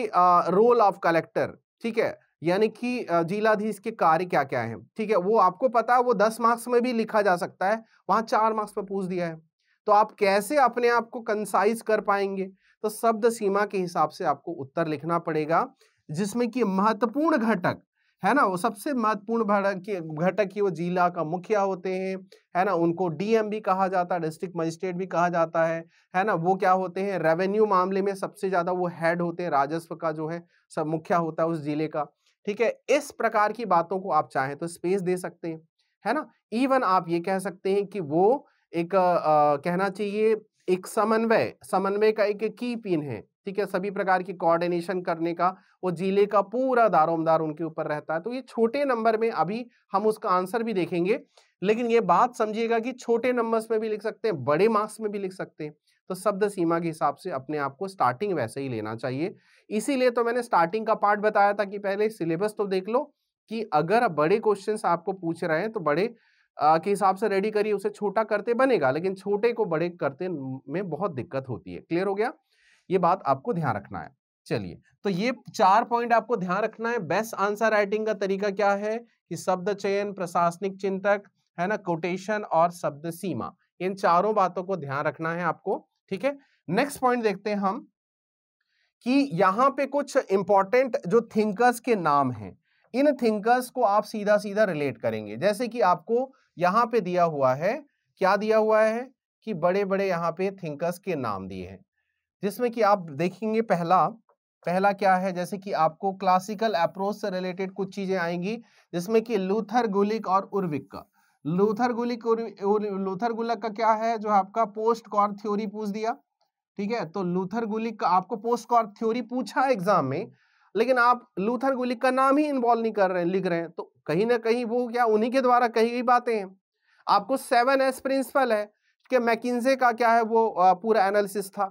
रोल ऑफ कलेक्टर ठीक है यानी कि जिलाधीश के कार्य क्या क्या हैं ठीक है वो आपको पता है वो दस मार्क्स में भी लिखा जा सकता है वहां चार मार्क्स पर पूछ दिया है तो आप कैसे अपने आप को कंसाइज कर पाएंगे तो शब्द सीमा के हिसाब से आपको उत्तर लिखना पड़ेगा जिसमें कि महत्वपूर्ण घटक है ना वो सबसे महत्वपूर्ण घटक ही वो जिला का मुखिया होते हैं है ना उनको डीएम भी कहा जाता है डिस्ट्रिक्ट मजिस्ट्रेट भी कहा जाता है है ना वो क्या होते हैं रेवेन्यू मामले में सबसे ज़्यादा वो हेड होते हैं राजस्व का जो है सब मुखिया होता है उस जिले का ठीक है इस प्रकार की बातों को आप चाहें तो स्पेस दे सकते हैं है ना इवन आप ये कह सकते हैं कि वो एक आ, कहना चाहिए एक समन्वय समन्वय का एक की पिन है ठीक है सभी प्रकार की कोऑर्डिनेशन करने का वो जिले का पूरा दारोमदार उनके ऊपर रहता है तो ये छोटे नंबर में अभी हम उसका आंसर भी देखेंगे लेकिन ये बात समझिएगा कि छोटे नंबर्स में भी लिख सकते हैं बड़े मार्क्स में भी लिख सकते हैं तो शब्द सीमा के हिसाब से अपने आप को स्टार्टिंग वैसे ही लेना चाहिए इसीलिए तो मैंने स्टार्टिंग का पार्ट बताया था कि पहले सिलेबस तो देख लो कि अगर बड़े क्वेश्चन आपको पूछ रहे हैं तो बड़े के हिसाब से रेडी करिए उसे छोटा करते बनेगा लेकिन छोटे को बड़े करते में बहुत दिक्कत होती है क्लियर हो गया ये बात आपको ध्यान रखना है चलिए तो ये चार पॉइंट आपको ध्यान रखना है बेस्ट आंसर राइटिंग का तरीका क्या है कि शब्द चयन प्रशासनिक चिंतक है ना कोटेशन और शब्द सीमा इन चारों बातों को ध्यान रखना है आपको ठीक है नेक्स्ट पॉइंट देखते हैं हम कि यहाँ पे कुछ इंपॉर्टेंट जो थिंकर्स के नाम हैं इन थिंकर्स को आप सीधा सीधा रिलेट करेंगे जैसे कि आपको यहाँ पे दिया हुआ है क्या दिया हुआ है कि बड़े बड़े यहाँ पे थिंकर्स के नाम दिए हैं जिसमें कि आप देखेंगे पहला पहला क्या है जैसे कि आपको क्लासिकल अप्रोच से रिलेटेड कुछ चीजें आएंगी जिसमें कि लूथर गुलिक और उर्विक का लूथर गुलिक लूथर गुलक का क्या है जो आपका पोस्ट कॉर थ्योरी पूछ दिया ठीक है तो लूथर गुलिक का आपको पोस्ट कॉर थ्योरी पूछा एग्जाम में लेकिन आप लूथर गुलिक का नाम ही इन्वॉल्व नहीं कर रहे लिख रहे हैं तो कहीं ना कहीं वो क्या उन्हीं के द्वारा कही गई बातें हैं आपको सेवन एस प्रिंसिपल है कि मैकिन्जे का क्या है वो पूरा एनालिसिस था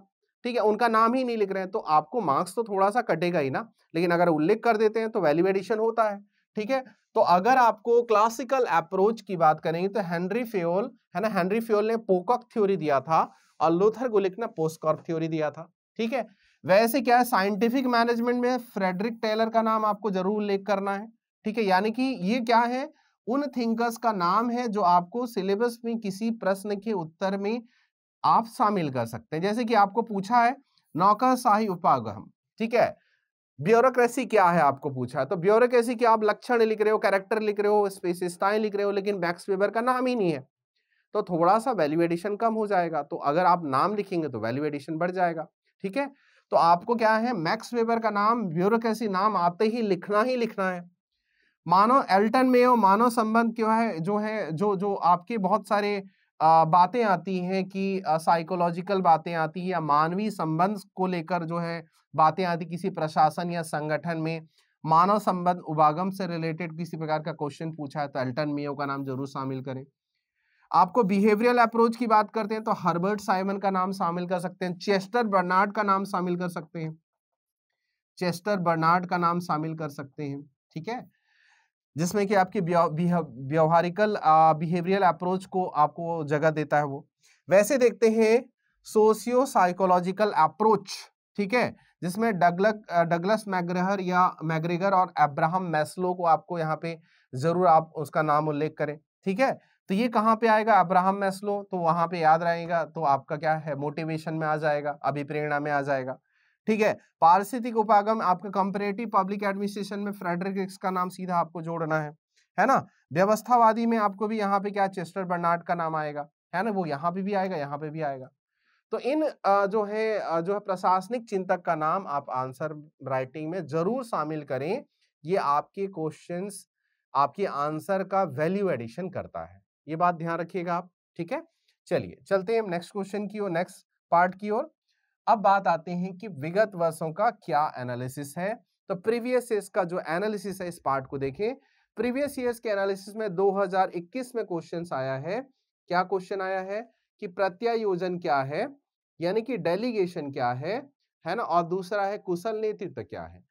ठीक है उनका नाम ही नहीं लिख रहे हैं तो आपको मार्क्स तो थोड़ा सा कटेगा ही ना लेकिन अगर उल्लेख कर देते हैं तो वैल्यू एडिशन होता है ठीक है तो अगर आपको क्लासिकल अप्रोच की बात करेंगे तो हेनरी फ्योल है ना हेनरी फ्योल ने पोकॉक थ्योरी दिया था और लोथर गुलिक ने पोस्कॉर्क थ्योरी दिया था ठीक है वैसे क्या है साइंटिफिक मैनेजमेंट में फ्रेडरिक टेलर का नाम आपको जरूर उल्लेख करना है ठीक है यानी कि ये क्या है उन थिंकर्स का नाम है जो आपको सिलेबस में किसी प्रश्न के उत्तर में आप शामिल कर सकते हैं जैसे कि आपको पूछा है नौकरशाही उपागम ठीक है ब्यूरोक्रेसी क्या है आपको पूछा है तो ब्यूरोक्रेसी के आप लक्षण लिख रहे हो कैरेक्टर लिख रहे हो स्पेसिस्ताएं लिख रहे हो लेकिन मैक्स वेबर का नाम ही नहीं है तो थोड़ा सा वैल्यू एडिशन कम हो जाएगा तो अगर आप नाम लिखेंगे तो वैल्यू एडिशन बढ़ जाएगा ठीक है तो आपको क्या है मैक्स वेबर का नाम ब्यूरोक्रेसी नाम आते ही लिखना ही लिखना है मानव एल्टन में मानव संबंध क्यों है जो है जो जो आपके बहुत सारे बातें आती हैं कि साइकोलॉजिकल बातें आती हैं या मानवीय संबंध को लेकर जो है बातें आती किसी प्रशासन या संगठन में मानव संबंध उपागम से रिलेटेड किसी प्रकार का क्वेश्चन पूछा है तो एल्टन मेयो का नाम जरूर शामिल करें आपको बिहेवियरल अप्रोच की बात करते हैं तो हर्बर्ट साइमन का नाम शामिल कर सकते हैं चेस्टर बर्नार्ड का नाम शामिल कर सकते हैं चेस्टर बर्नार्ड का नाम शामिल कर सकते हैं ठीक है जिसमें कि आपकी व्यवहारिकल बिहेवियल अप्रोच को आपको जगह देता है वो वैसे देखते हैं सोशियो साइकोलॉजिकल अप्रोच ठीक है जिसमें डगलक डगलस मैग्रहर या मैग्रेगर और अब्राहम मैस्लो को आपको यहाँ पे ज़रूर आप उसका नाम उल्लेख करें ठीक है तो ये कहाँ पे आएगा अब्राहम मैस्लो तो वहाँ पे याद रहेगा तो आपका क्या है मोटिवेशन में आ जाएगा अभिप्रेरणा में आ जाएगा ठीक है पारिस्थितिक उपागम आपका कंपेरेटिव पब्लिक एडमिनिस्ट्रेशन में फ्रेडरिक रिक्स का नाम सीधा आपको जोड़ना है है ना व्यवस्थावादी में आपको भी यहाँ पे क्या चेस्टर बर्नार्ड का नाम आएगा है ना वो यहाँ पे भी आएगा यहाँ पे भी आएगा तो इन जो है जो है प्रशासनिक चिंतक का नाम आप आंसर राइटिंग में जरूर शामिल करें ये आपके क्वेश्चन आपके आंसर का वैल्यू एडिशन करता है ये बात ध्यान रखिएगा आप ठीक है चलिए चलते हैं नेक्स्ट क्वेश्चन की ओर नेक्स्ट पार्ट की ओर अब बात आते हैं कि विगत वर्षों का क्या एनालिसिस है तो प्रीवियस ईयर्स का जो एनालिसिस है इस पार्ट को देखें प्रीवियस ईयर्स के एनालिसिस में 2021 में क्वेश्चन आया है क्या क्वेश्चन आया है कि प्रत्यायोजन क्या है यानी कि डेलीगेशन क्या है है ना और दूसरा है कुशल नेतृत्व तो क्या है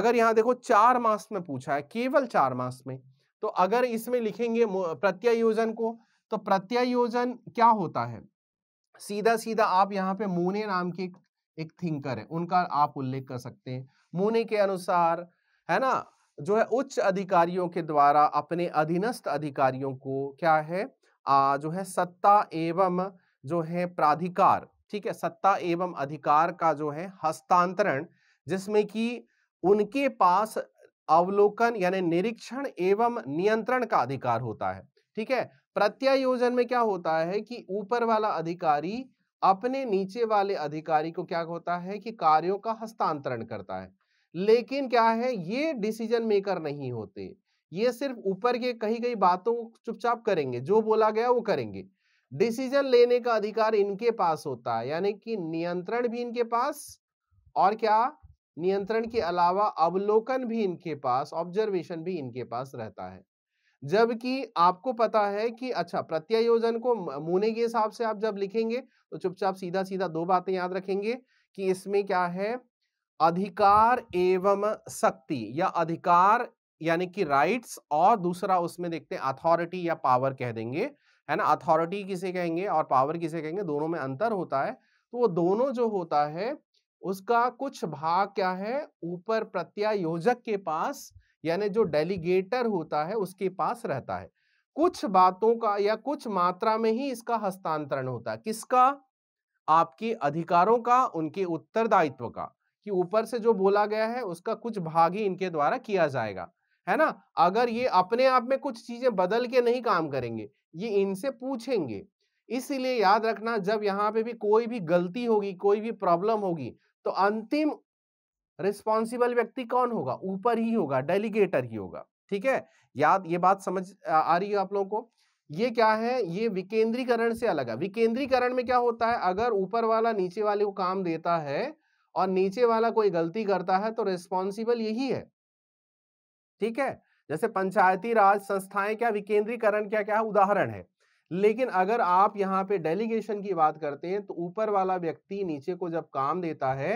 अगर यहाँ देखो चार मास में पूछा है केवल चार मास में तो अगर इसमें लिखेंगे प्रत्यायोजन को तो प्रत्यायोजन क्या होता है सीधा सीधा आप यहाँ पे मोने नाम की एक एक थिंकर है उनका आप उल्लेख कर सकते हैं मुनि के अनुसार है ना जो है उच्च अधिकारियों के द्वारा अपने अधीनस्थ अधिकारियों को क्या है आ, जो है सत्ता एवं जो है प्राधिकार ठीक है सत्ता एवं अधिकार का जो है हस्तांतरण जिसमें कि उनके पास अवलोकन यानी निरीक्षण एवं नियंत्रण का अधिकार होता है ठीक है प्रत्यायोजन में क्या होता है कि ऊपर वाला अधिकारी अपने नीचे वाले अधिकारी को क्या होता है कि कार्यों का हस्तांतरण करता है लेकिन क्या है ये डिसीजन मेकर नहीं होते ये सिर्फ ऊपर के कही गई बातों को चुपचाप करेंगे जो बोला गया वो करेंगे डिसीजन लेने का अधिकार इनके पास होता है यानी कि नियंत्रण भी इनके पास और क्या नियंत्रण के अलावा अवलोकन भी इनके पास ऑब्जर्वेशन भी इनके पास रहता है जबकि आपको पता है कि अच्छा प्रत्यायोजन को मुने के हिसाब से आप जब लिखेंगे तो चुपचाप सीधा सीधा दो बातें याद रखेंगे कि इसमें क्या है अधिकार एवं शक्ति या अधिकार यानी कि राइट्स और दूसरा उसमें देखते हैं अथॉरिटी या पावर कह देंगे है ना अथॉरिटी किसे कहेंगे और पावर किसे कहेंगे दोनों में अंतर होता है तो वो दोनों जो होता है उसका कुछ भाग क्या है ऊपर प्रत्यायोजक के पास यानी जो डेलीगेटर होता है उसके पास रहता है कुछ बातों का या कुछ मात्रा में ही इसका हस्तांतरण होता है किसका आपके अधिकारों का उनके उत्तरदायित्व का कि ऊपर से जो बोला गया है उसका कुछ भाग ही इनके द्वारा किया जाएगा है ना अगर ये अपने आप में कुछ चीजें बदल के नहीं काम करेंगे ये इनसे पूछेंगे इसीलिए याद रखना जब यहाँ पे भी कोई भी गलती होगी कोई भी प्रॉब्लम होगी तो अंतिम रिस्पॉन्सिबल व्यक्ति कौन होगा ऊपर ही होगा डेलीगेटर ही होगा ठीक है याद ये बात समझ आ रही है आप लोगों को ये क्या है ये विकेंद्रीकरण से अलग है विकेंद्रीकरण में क्या होता है अगर ऊपर वाला नीचे वाले को काम देता है और नीचे वाला कोई गलती करता है तो रिस्पॉन्सिबल यही है ठीक है जैसे पंचायती राज संस्थाएं क्या विकेंद्रीकरण क्या क्या है उदाहरण है लेकिन अगर आप यहाँ पे डेलीगेशन की बात करते हैं तो ऊपर वाला व्यक्ति नीचे को जब काम देता है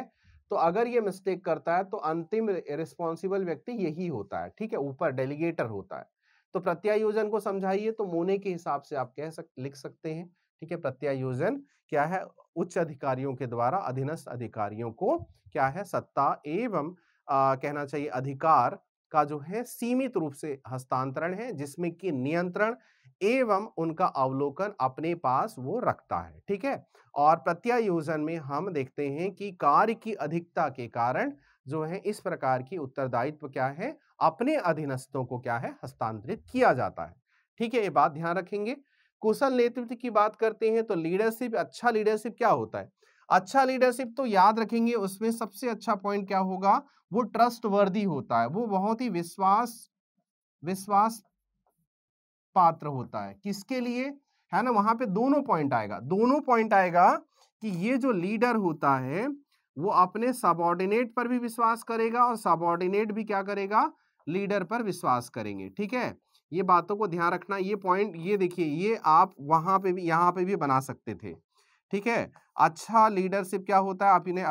तो अगर ये मिस्टेक करता है तो अंतिम रिस्पॉन्सिबल व्यक्ति यही होता है ठीक है ऊपर डेलीगेटर होता है तो प्रत्यायोजन को समझाइए तो मोने के हिसाब से आप कह सक लिख सकते हैं ठीक है प्रत्यायोजन क्या है उच्च अधिकारियों के द्वारा अधीनस्थ अधिकारियों को क्या है सत्ता एवं आ, कहना चाहिए अधिकार का जो है सीमित रूप से हस्तांतरण है जिसमें कि नियंत्रण एवं उनका अवलोकन अपने पास वो रखता है ठीक है और प्रत्यायोजन में हम देखते हैं कि कार्य की अधिकता के कारण जो है इस प्रकार की उत्तरदायित्व क्या है अपने अधीनस्थों को क्या है हस्तांतरित किया जाता है ठीक है ये बात ध्यान रखेंगे कुशल नेतृत्व की बात करते हैं तो लीडरशिप अच्छा लीडरशिप क्या होता है अच्छा लीडरशिप तो याद रखेंगे उसमें सबसे अच्छा पॉइंट क्या होगा वो ट्रस्ट वर्दी होता है वो बहुत ही विश्वास विश्वास पात्र होता है किसके लिए है ना वहां पे दोनों पॉइंट आएगा दोनों पॉइंट आएगा कि ये जो लीडर होता है वो अपने सबॉर्डिनेट पर भी विश्वास करेगा और सबॉर्डिनेट भी क्या करेगा लीडर पर विश्वास करेंगे ठीक है ये बातों को ध्यान रखना ये पॉइंट ये देखिए ये आप वहां पे भी यहाँ पे भी बना सकते थे ठीक है अच्छा लीडरशिप क्या होता है आप इन्हें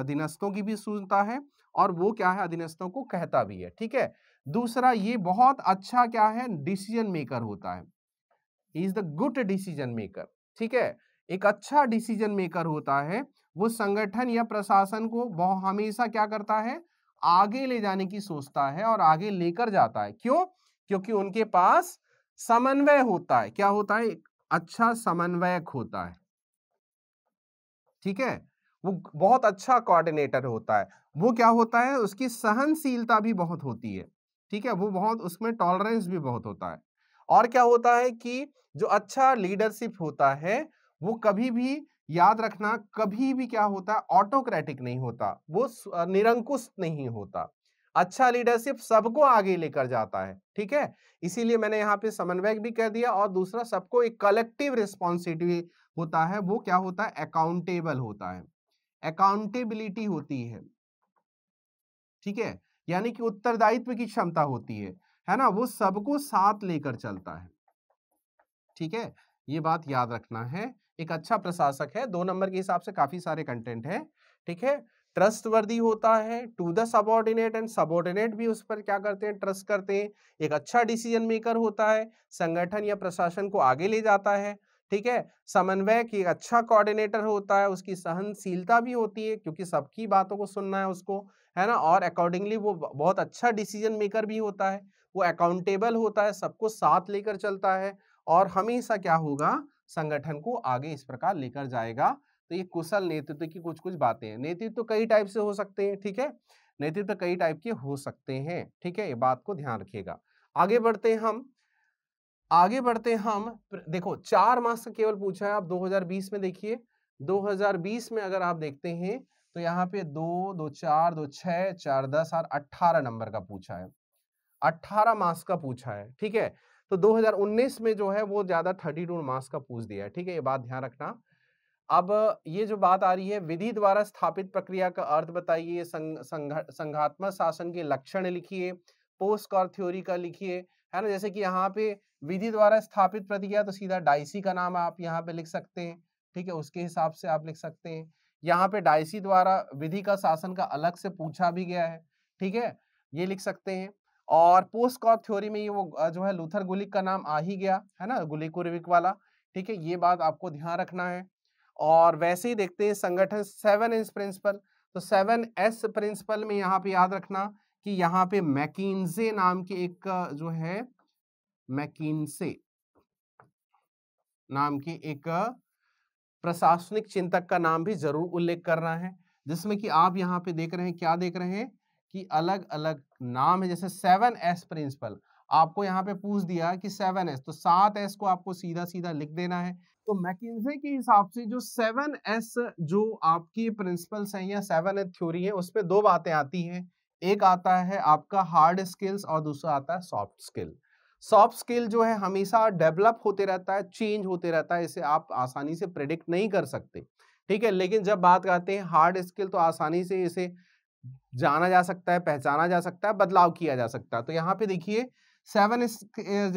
अधीनस्थों की भी सुनता है और वो क्या है अधीनस्थों को कहता भी है ठीक है दूसरा ये बहुत अच्छा क्या है डिसीजन मेकर होता है is the good decision maker ठीक है एक अच्छा डिसीजन मेकर होता है वो संगठन या प्रशासन को बहुत हमेशा क्या करता है आगे ले जाने की सोचता है और आगे लेकर जाता है क्यों क्योंकि उनके पास समन्वय होता है क्या होता है अच्छा समन्वयक होता है ठीक है वो बहुत अच्छा कोऑर्डिनेटर होता है वो क्या होता है उसकी सहनशीलता भी बहुत होती है ठीक है वो बहुत उसमें टॉलरेंस भी बहुत होता है और क्या होता है कि जो अच्छा लीडरशिप होता है वो कभी भी याद रखना कभी भी क्या होता है ऑटोक्रेटिक नहीं होता वो निरंकुश नहीं होता अच्छा लीडरशिप सबको आगे लेकर जाता है ठीक है इसीलिए मैंने यहाँ पे समन्वय भी कह दिया और दूसरा सबको एक कलेक्टिव रिस्पॉन्सिबिलिटी होता है वो क्या होता है अकाउंटेबल होता है अकाउंटेबिलिटी होती है ठीक है यानी कि उत्तरदायित्व की क्षमता होती है है ना वो सबको साथ लेकर चलता है ठीक है ये बात याद रखना है एक अच्छा प्रशासक है दो नंबर के हिसाब से काफी सारे कंटेंट है ठीक है ट्रस्टवर्दी होता है to the subordinate and subordinate भी उस पर क्या करते हैं ट्रस्ट करते हैं एक अच्छा डिसीजन मेकर होता है संगठन या प्रशासन को आगे ले जाता है ठीक है समन्वय की अच्छा कोऑर्डिनेटर होता है उसकी सहनशीलता भी होती है क्योंकि सबकी बातों को सुनना है उसको है ना और अकॉर्डिंगली वो बहुत अच्छा डिसीजन मेकर भी होता है वो अकाउंटेबल होता है सबको साथ लेकर चलता है और हमेशा क्या होगा संगठन को आगे इस प्रकार लेकर जाएगा तो ये कुशल नेतृत्व की कुछ कुछ बातें हैं नेतृत्व तो कई टाइप से हो सकते हैं ठीक है नेतृत्व तो कई टाइप के हो सकते हैं ठीक है ये बात को ध्यान रखिएगा आगे बढ़ते हैं हम आगे बढ़ते हैं हम देखो चार मार्क्स केवल पूछा है आप 2020 में देखिए 2020 में अगर आप देखते हैं तो यहाँ पे दो दो चार दो छ चार दस और अट्ठारह नंबर का पूछा है अट्ठारह मार्क्स का पूछा है ठीक है तो 2019 में जो है वो ज़्यादा टू मार्क्स का पूछ दिया है ठीक है ये बात ध्यान रखना अब ये जो बात आ रही है विधि द्वारा स्थापित प्रक्रिया का अर्थ बताइए संघात्मक शासन के लक्षण लिखिए पोस्ट कॉर थ्योरी का लिखिए है ना जैसे कि यहाँ पे विधि द्वारा स्थापित प्रतिक्रिया तो सीधा डाइसी का नाम आप यहाँ पे लिख सकते हैं ठीक है उसके हिसाब से आप लिख सकते हैं यहाँ पे डाइसी द्वारा विधि का शासन का अलग से पूछा भी गया है ठीक है ये लिख सकते हैं और पोस्ट कॉप थ्योरी में ये वो जो है लूथर गुलिक का नाम आ ही गया है ना गुलिकुरविक वाला ठीक है ये बात आपको ध्यान रखना है और वैसे ही देखते हैं संगठन सेवन एस प्रिंसिपल तो सेवन एस प्रिंसिपल में यहाँ पे याद रखना कि यहाँ पे मैकिन्जे नाम के एक जो है मैकिनसे नाम की एक प्रशासनिक चिंतक का नाम भी जरूर उल्लेख करना है जिसमें कि आप यहाँ पे देख रहे हैं क्या देख रहे हैं कि अलग अलग नाम है जैसे सेवन एस प्रिंसिपल आपको यहाँ पे पूछ दिया कि सेवन एस तो सात एस को आपको सीधा सीधा लिख देना है तो मैकिनसे के हिसाब से जो सेवन एस जो आपकी प्रिंसिपल्स हैं या सेवन एस थ्योरी है उसमें दो बातें आती हैं एक आता है आपका हार्ड स्किल्स और दूसरा आता है सॉफ्ट स्किल सॉफ्ट स्किल जो है हमेशा डेवलप होते रहता है चेंज होते रहता है इसे आप आसानी से प्रेडिक्ट नहीं कर सकते ठीक है लेकिन जब बात करते हैं हार्ड स्किल तो आसानी से इसे जाना जा सकता है पहचाना जा सकता है बदलाव किया जा सकता है तो यहाँ पे देखिए सेवन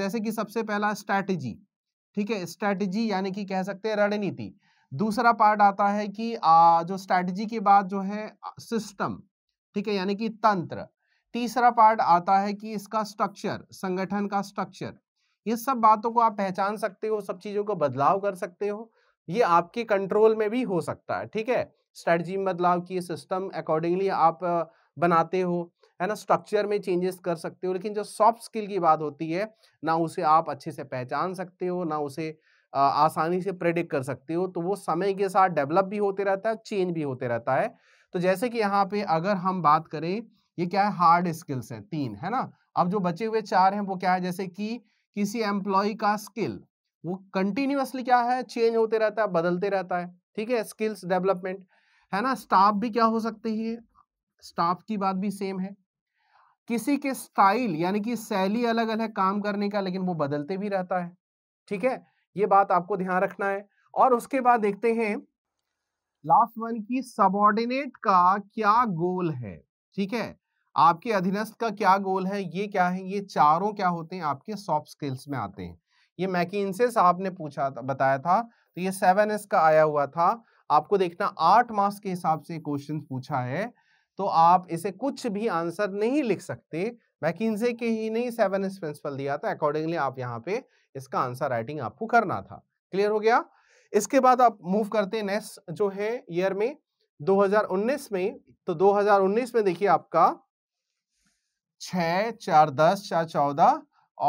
जैसे कि सबसे पहला स्ट्रैटेजी ठीक है स्ट्रैटेजी यानी कि कह सकते हैं रणनीति दूसरा पार्ट आता है कि आ, जो स्ट्रैटेजी के बाद जो है सिस्टम ठीक है यानी कि तंत्र तीसरा पार्ट आता है कि इसका स्ट्रक्चर संगठन का स्ट्रक्चर ये सब बातों को आप पहचान सकते हो सब चीज़ों को बदलाव कर सकते हो ये आपके कंट्रोल में भी हो सकता है ठीक है स्ट्रेटजी में बदलाव किए सिस्टम अकॉर्डिंगली आप बनाते हो है ना स्ट्रक्चर में चेंजेस कर सकते हो लेकिन जो सॉफ्ट स्किल की बात होती है ना उसे आप अच्छे से पहचान सकते हो ना उसे आसानी से प्रेडिक्ट कर सकते हो तो वो समय के साथ डेवलप भी होते रहता है चेंज भी होते रहता है तो जैसे कि यहाँ पे अगर हम बात करें ये क्या है हार्ड स्किल्स है तीन है ना अब जो बचे हुए चार हैं वो क्या है जैसे कि किसी एम्प्लॉय का स्किल वो कंटिन्यूसली क्या है चेंज होते रहता है बदलते रहता है ठीक है स्किल्स डेवलपमेंट है ना स्टाफ भी क्या हो सकते हैं स्टाफ की बात भी सेम है किसी के स्टाइल यानी कि शैली अलग अलग है काम करने का लेकिन वो बदलते भी रहता है ठीक है ये बात आपको ध्यान रखना है और उसके बाद देखते हैं लास्ट वन की सबॉर्डिनेट का क्या गोल है ठीक है आपके अधीनस्थ का क्या गोल है ये क्या है ये चारों क्या होते हैं आपके सॉफ्ट स्किल्स में आते हैं ये मैकिनसेस आपने पूछा था, बताया था तो ये सेवन एस का आया हुआ था आपको देखना आठ मार्क्स के हिसाब से क्वेश्चन पूछा है तो आप इसे कुछ भी आंसर नहीं लिख सकते मैकिनसे के ही नहीं सेवन एस प्रिंसिपल दिया था अकॉर्डिंगली आप यहाँ पे इसका आंसर राइटिंग आपको करना था क्लियर हो गया इसके बाद आप मूव करते हैं नेक्स्ट जो है ईयर में 2019 में तो 2019 में देखिए आपका छ चार दस चार चौदह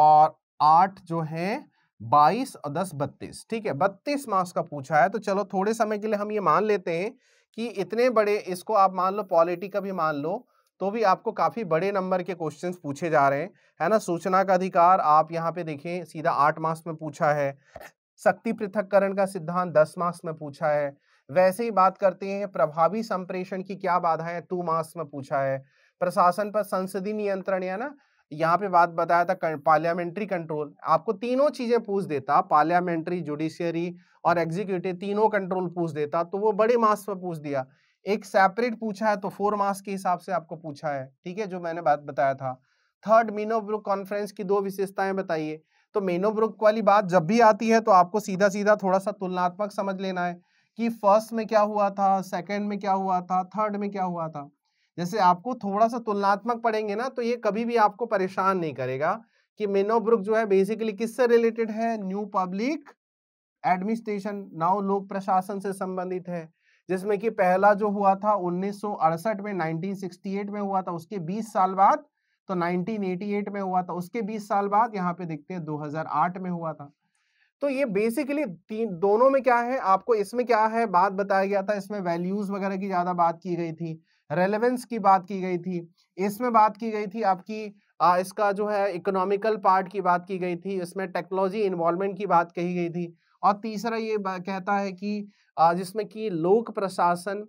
और आठ जो है बाईस और दस बत्तीस ठीक है बत्तीस मार्क्स का पूछा है तो चलो थोड़े समय के लिए हम ये मान लेते हैं कि इतने बड़े इसको आप मान लो पॉलिटी का भी मान लो तो भी आपको काफ़ी बड़े नंबर के क्वेश्चन पूछे जा रहे हैं है ना सूचना का अधिकार आप यहाँ पे देखें सीधा आठ मार्क्स में पूछा है शक्ति पृथककरण का सिद्धांत दस मार्क्स में पूछा है वैसे ही बात करते हैं प्रभावी संप्रेषण की क्या बाधाएं टू मार्क्स में पूछा है प्रशासन पर संसदीय नियंत्रण या ना यहाँ पे बात बताया था पार्लियामेंट्री कंट्रोल आपको तीनों चीजें पूछ देता पार्लियामेंट्री जुडिशियरी और एग्जीक्यूटिव तीनों कंट्रोल पूछ देता तो वो बड़े मार्क्स पर पूछ दिया एक सेपरेट पूछा है तो फोर मार्क्स के हिसाब से आपको पूछा है ठीक है जो मैंने बात बताया था थर्ड मीनोब्रुक कॉन्फ्रेंस की दो विशेषताएं बताइए तो मीनोब्रुक वाली बात जब भी आती है तो आपको सीधा सीधा थोड़ा सा तुलनात्मक समझ लेना है कि फर्स्ट में क्या हुआ था सेकंड में क्या हुआ था थर्ड में क्या हुआ था जैसे आपको थोड़ा सा तुलनात्मक पढ़ेंगे ना तो ये कभी भी आपको परेशान नहीं करेगा कि मेनोब्रुक जो है बेसिकली किससे रिलेटेड है न्यू पब्लिक एडमिनिस्ट्रेशन नाव लोक प्रशासन से संबंधित है जिसमें कि पहला जो हुआ था उन्नीस में 1968 में हुआ था उसके 20 साल बाद तो 1988 में हुआ था उसके 20 साल बाद यहाँ पे देखते हैं 2008 में हुआ था तो ये बेसिकली तीन दोनों में क्या है आपको इसमें क्या है बात बताया गया था इसमें वैल्यूज वगैरह की ज़्यादा बात की गई थी रेलेवेंस की बात की गई थी इसमें बात की गई थी आपकी आ, इसका जो है इकोनॉमिकल पार्ट की बात की गई थी इसमें टेक्नोलॉजी इन्वॉल्वमेंट की बात कही गई थी और तीसरा ये कहता है कि जिसमें कि लोक प्रशासन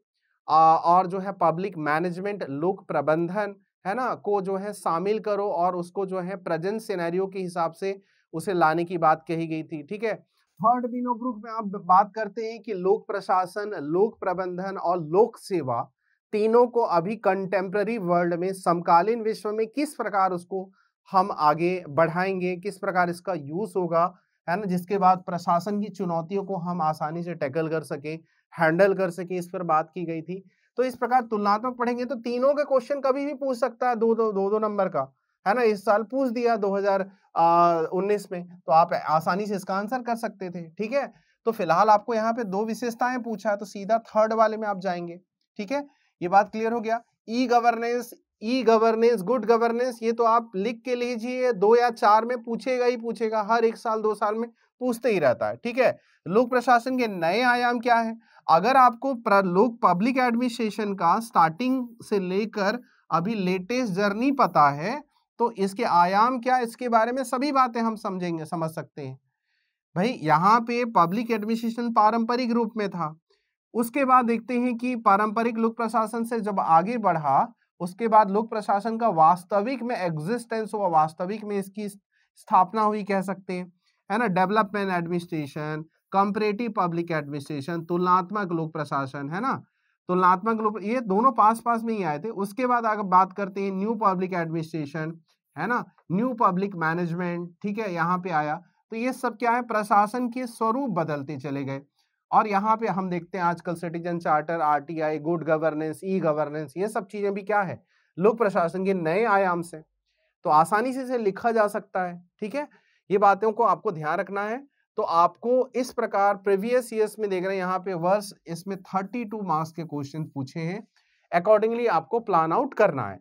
और जो है पब्लिक मैनेजमेंट लोक प्रबंधन है ना को जो है शामिल करो और उसको जो है प्रेजेंट सिनेरियो के हिसाब से उसे लाने की बात कही गई थी ठीक है थर्ड बीनो ग्रुप में आप बात करते हैं कि लोक प्रशासन लोक प्रबंधन और लोक सेवा तीनों को अभी कंटेम्प्ररी वर्ल्ड में समकालीन विश्व में किस प्रकार उसको हम आगे बढ़ाएंगे किस प्रकार इसका यूज होगा है ना जिसके बाद प्रशासन की चुनौतियों को हम आसानी से टैकल कर सके हैंडल कर सके इस पर बात की गई थी तो इस प्रकार तुलनात्मक पढ़ेंगे तो तीनों के क्वेश्चन कभी भी पूछ सकता है दो दो दो दो नंबर का है ना इस साल पूछ दिया 2019 में तो आप आसानी से इसका आंसर कर सकते थे ठीक है तो फिलहाल आपको यहाँ पे दो विशेषताएं पूछा है तो सीधा थर्ड वाले में आप जाएंगे ठीक है ये बात क्लियर हो गया e governance e governance good governance ये तो आप लिख के लीजिए दो या चार में पूछेगा ही पूछेगा हर एक साल दो साल में पूछते ही रहता है ठीक है लोक प्रशासन के नए आयाम क्या है अगर आपको लोक पब्लिक एडमिनिस्ट्रेशन का स्टार्टिंग से लेकर अभी लेटेस्ट जर्नी पता है तो इसके आयाम क्या इसके बारे में सभी बातें हम समझेंगे समझ सकते हैं भाई यहाँ पे पब्लिक एडमिनिस्ट्रेशन पारंपरिक रूप में था उसके बाद देखते हैं कि पारंपरिक लोक प्रशासन से जब आगे बढ़ा उसके बाद लोक प्रशासन का वास्तविक में एग्जिस्टेंस हुआ वास्तविक में इसकी स्थापना हुई कह सकते हैं है ना development administration comparative public administration तुलनात्मक लोक प्रशासन है ना तुलनात्मक लोक ये दोनों पास पास में ही आए थे उसके बाद अगर बात करते हैं न्यू पब्लिक एडमिनिस्ट्रेशन है ना न्यू पब्लिक मैनेजमेंट ठीक है यहाँ पे आया तो ये सब क्या है प्रशासन के स्वरूप बदलते चले गए और यहाँ पे हम देखते हैं आजकल citizen charter or good governance e governance ये सब चीजें भी क्या है लोक प्रशासन के नए आयाम से तो आसानी से इसे लिखा जा सकता है ठीक है ये बातों को आपको ध्यान रखना है तो आपको इस प्रकार प्रीवियस ईयर्स में देख रहे हैं यहाँ पे वर्ष इसमें थर्टी टू मार्क्स के क्वेश्चन पूछे हैं अकॉर्डिंगली आपको प्लान आउट करना है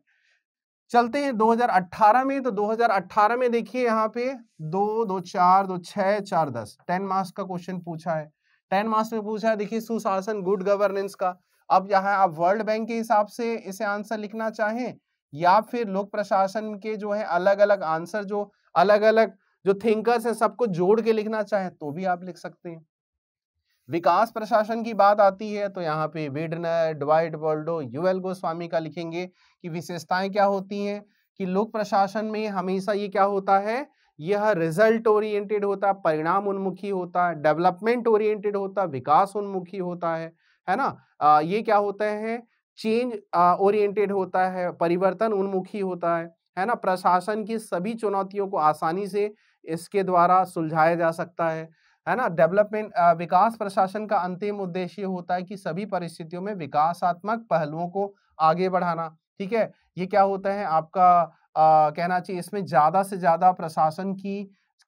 चलते हैं 2018 में तो 2018 में देखिए यहाँ पे दो दो चार दो छ चार दस टेन मार्क्स का क्वेश्चन पूछा है टेन मार्क्स में पूछा है देखिए सुशासन गुड गवर्नेंस का अब यहाँ आप वर्ल्ड बैंक के हिसाब से इसे आंसर लिखना चाहें या फिर लोक प्रशासन के जो है अलग अलग आंसर जो अलग अलग जो थिंकर्स हैं सबको जोड़ के लिखना चाहें तो भी आप लिख सकते हैं विकास प्रशासन की बात आती है तो यहाँ पे वेडनर डवाइट वर्ल्डो यूएल गोस्वामी का लिखेंगे कि विशेषताएं क्या होती हैं कि लोक प्रशासन में हमेशा ये क्या होता है यह रिजल्ट ओरिएंटेड होता है परिणाम उन्मुखी होता है डेवलपमेंट ओरिएंटेड होता है विकास उन्मुखी होता है है ना आ, ये क्या होता है चेंज ओरिएंटेड होता है परिवर्तन उन्मुखी होता है है ना प्रशासन की सभी चुनौतियों को आसानी से इसके द्वारा सुलझाया जा सकता है है ना डेवलपमेंट विकास प्रशासन का अंतिम उद्देश्य होता है कि सभी परिस्थितियों में विकासात्मक पहलुओं को आगे बढ़ाना ठीक है ये क्या होता है आपका आ, कहना चाहिए इसमें ज़्यादा से ज़्यादा प्रशासन की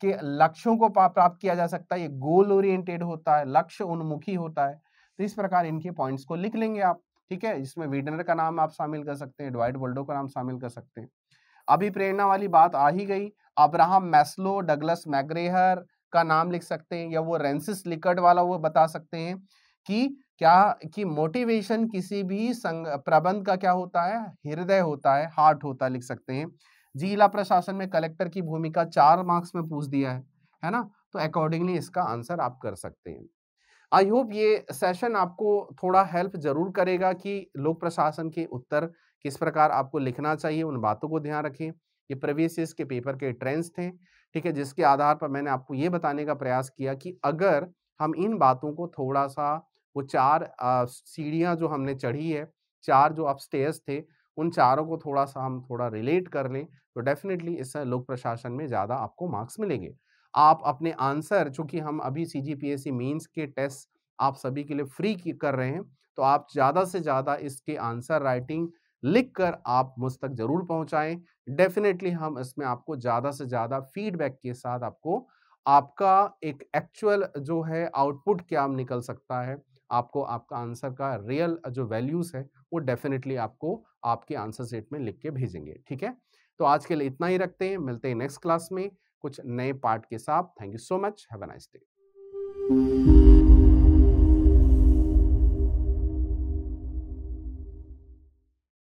के लक्ष्यों को प्राप्त किया जा सकता है ये गोल ओरिएंटेड होता है लक्ष्य उन्मुखी होता है तो इस प्रकार इनके पॉइंट्स को लिख लेंगे आप ठीक है इसमें वीडनर का नाम आप शामिल कर सकते हैं ड्वाइट वर्ल्डो का नाम शामिल कर सकते हैं अभी प्रेरणा वाली बात आ ही गई अब्राहम मैस्लो डगलस मैग्रेहर का नाम लिख सकते हैं या वो रेंसिस लिकर्ड वाला वो बता सकते हैं कि क्या कि मोटिवेशन किसी भी संग प्रबंध का क्या होता है हृदय होता है हार्ट होता है लिख सकते हैं जिला प्रशासन में कलेक्टर की भूमिका चार मार्क्स में पूछ दिया है है ना तो अकॉर्डिंगली इसका आंसर आप कर सकते हैं आई होप ये सेशन आपको थोड़ा हेल्प जरूर करेगा कि लोक प्रशासन के उत्तर किस प्रकार आपको लिखना चाहिए उन बातों को ध्यान रखें ये प्रवेश के पेपर के ट्रेंड्स थे ठीक है जिसके आधार पर मैंने आपको ये बताने का प्रयास किया कि अगर हम इन बातों को थोड़ा सा वो चार सीढ़ियाँ जो हमने चढ़ी है चार जो अपस्टेयर्स थे उन चारों को थोड़ा सा हम थोड़ा रिलेट कर लें तो डेफिनेटली इस लोक प्रशासन में ज़्यादा आपको मार्क्स मिलेंगे आप अपने आंसर चूँकि हम अभी C G P S C mains के टेस्ट आप सभी के लिए फ्री कर रहे हैं तो आप ज़्यादा से ज़्यादा इसके आंसर राइटिंग लिख कर आप मुझ तक ज़रूर पहुँचाएँ डेफिनेटली हम इसमें आपको ज़्यादा से ज़्यादा फीडबैक के साथ आपको आपका एक एक्चुअल जो है आउटपुट क्या निकल सकता है आपको आपका आंसर का रियल जो वैल्यूज़ है वो डेफिनेटली आपको आपके आंसर सेट में लिख के भेजेंगे ठीक है तो आज के लिए इतना ही रखते हैं मिलते हैं नेक्स्ट क्लास में कुछ नए पार्ट के साथ thank you so much have a nice day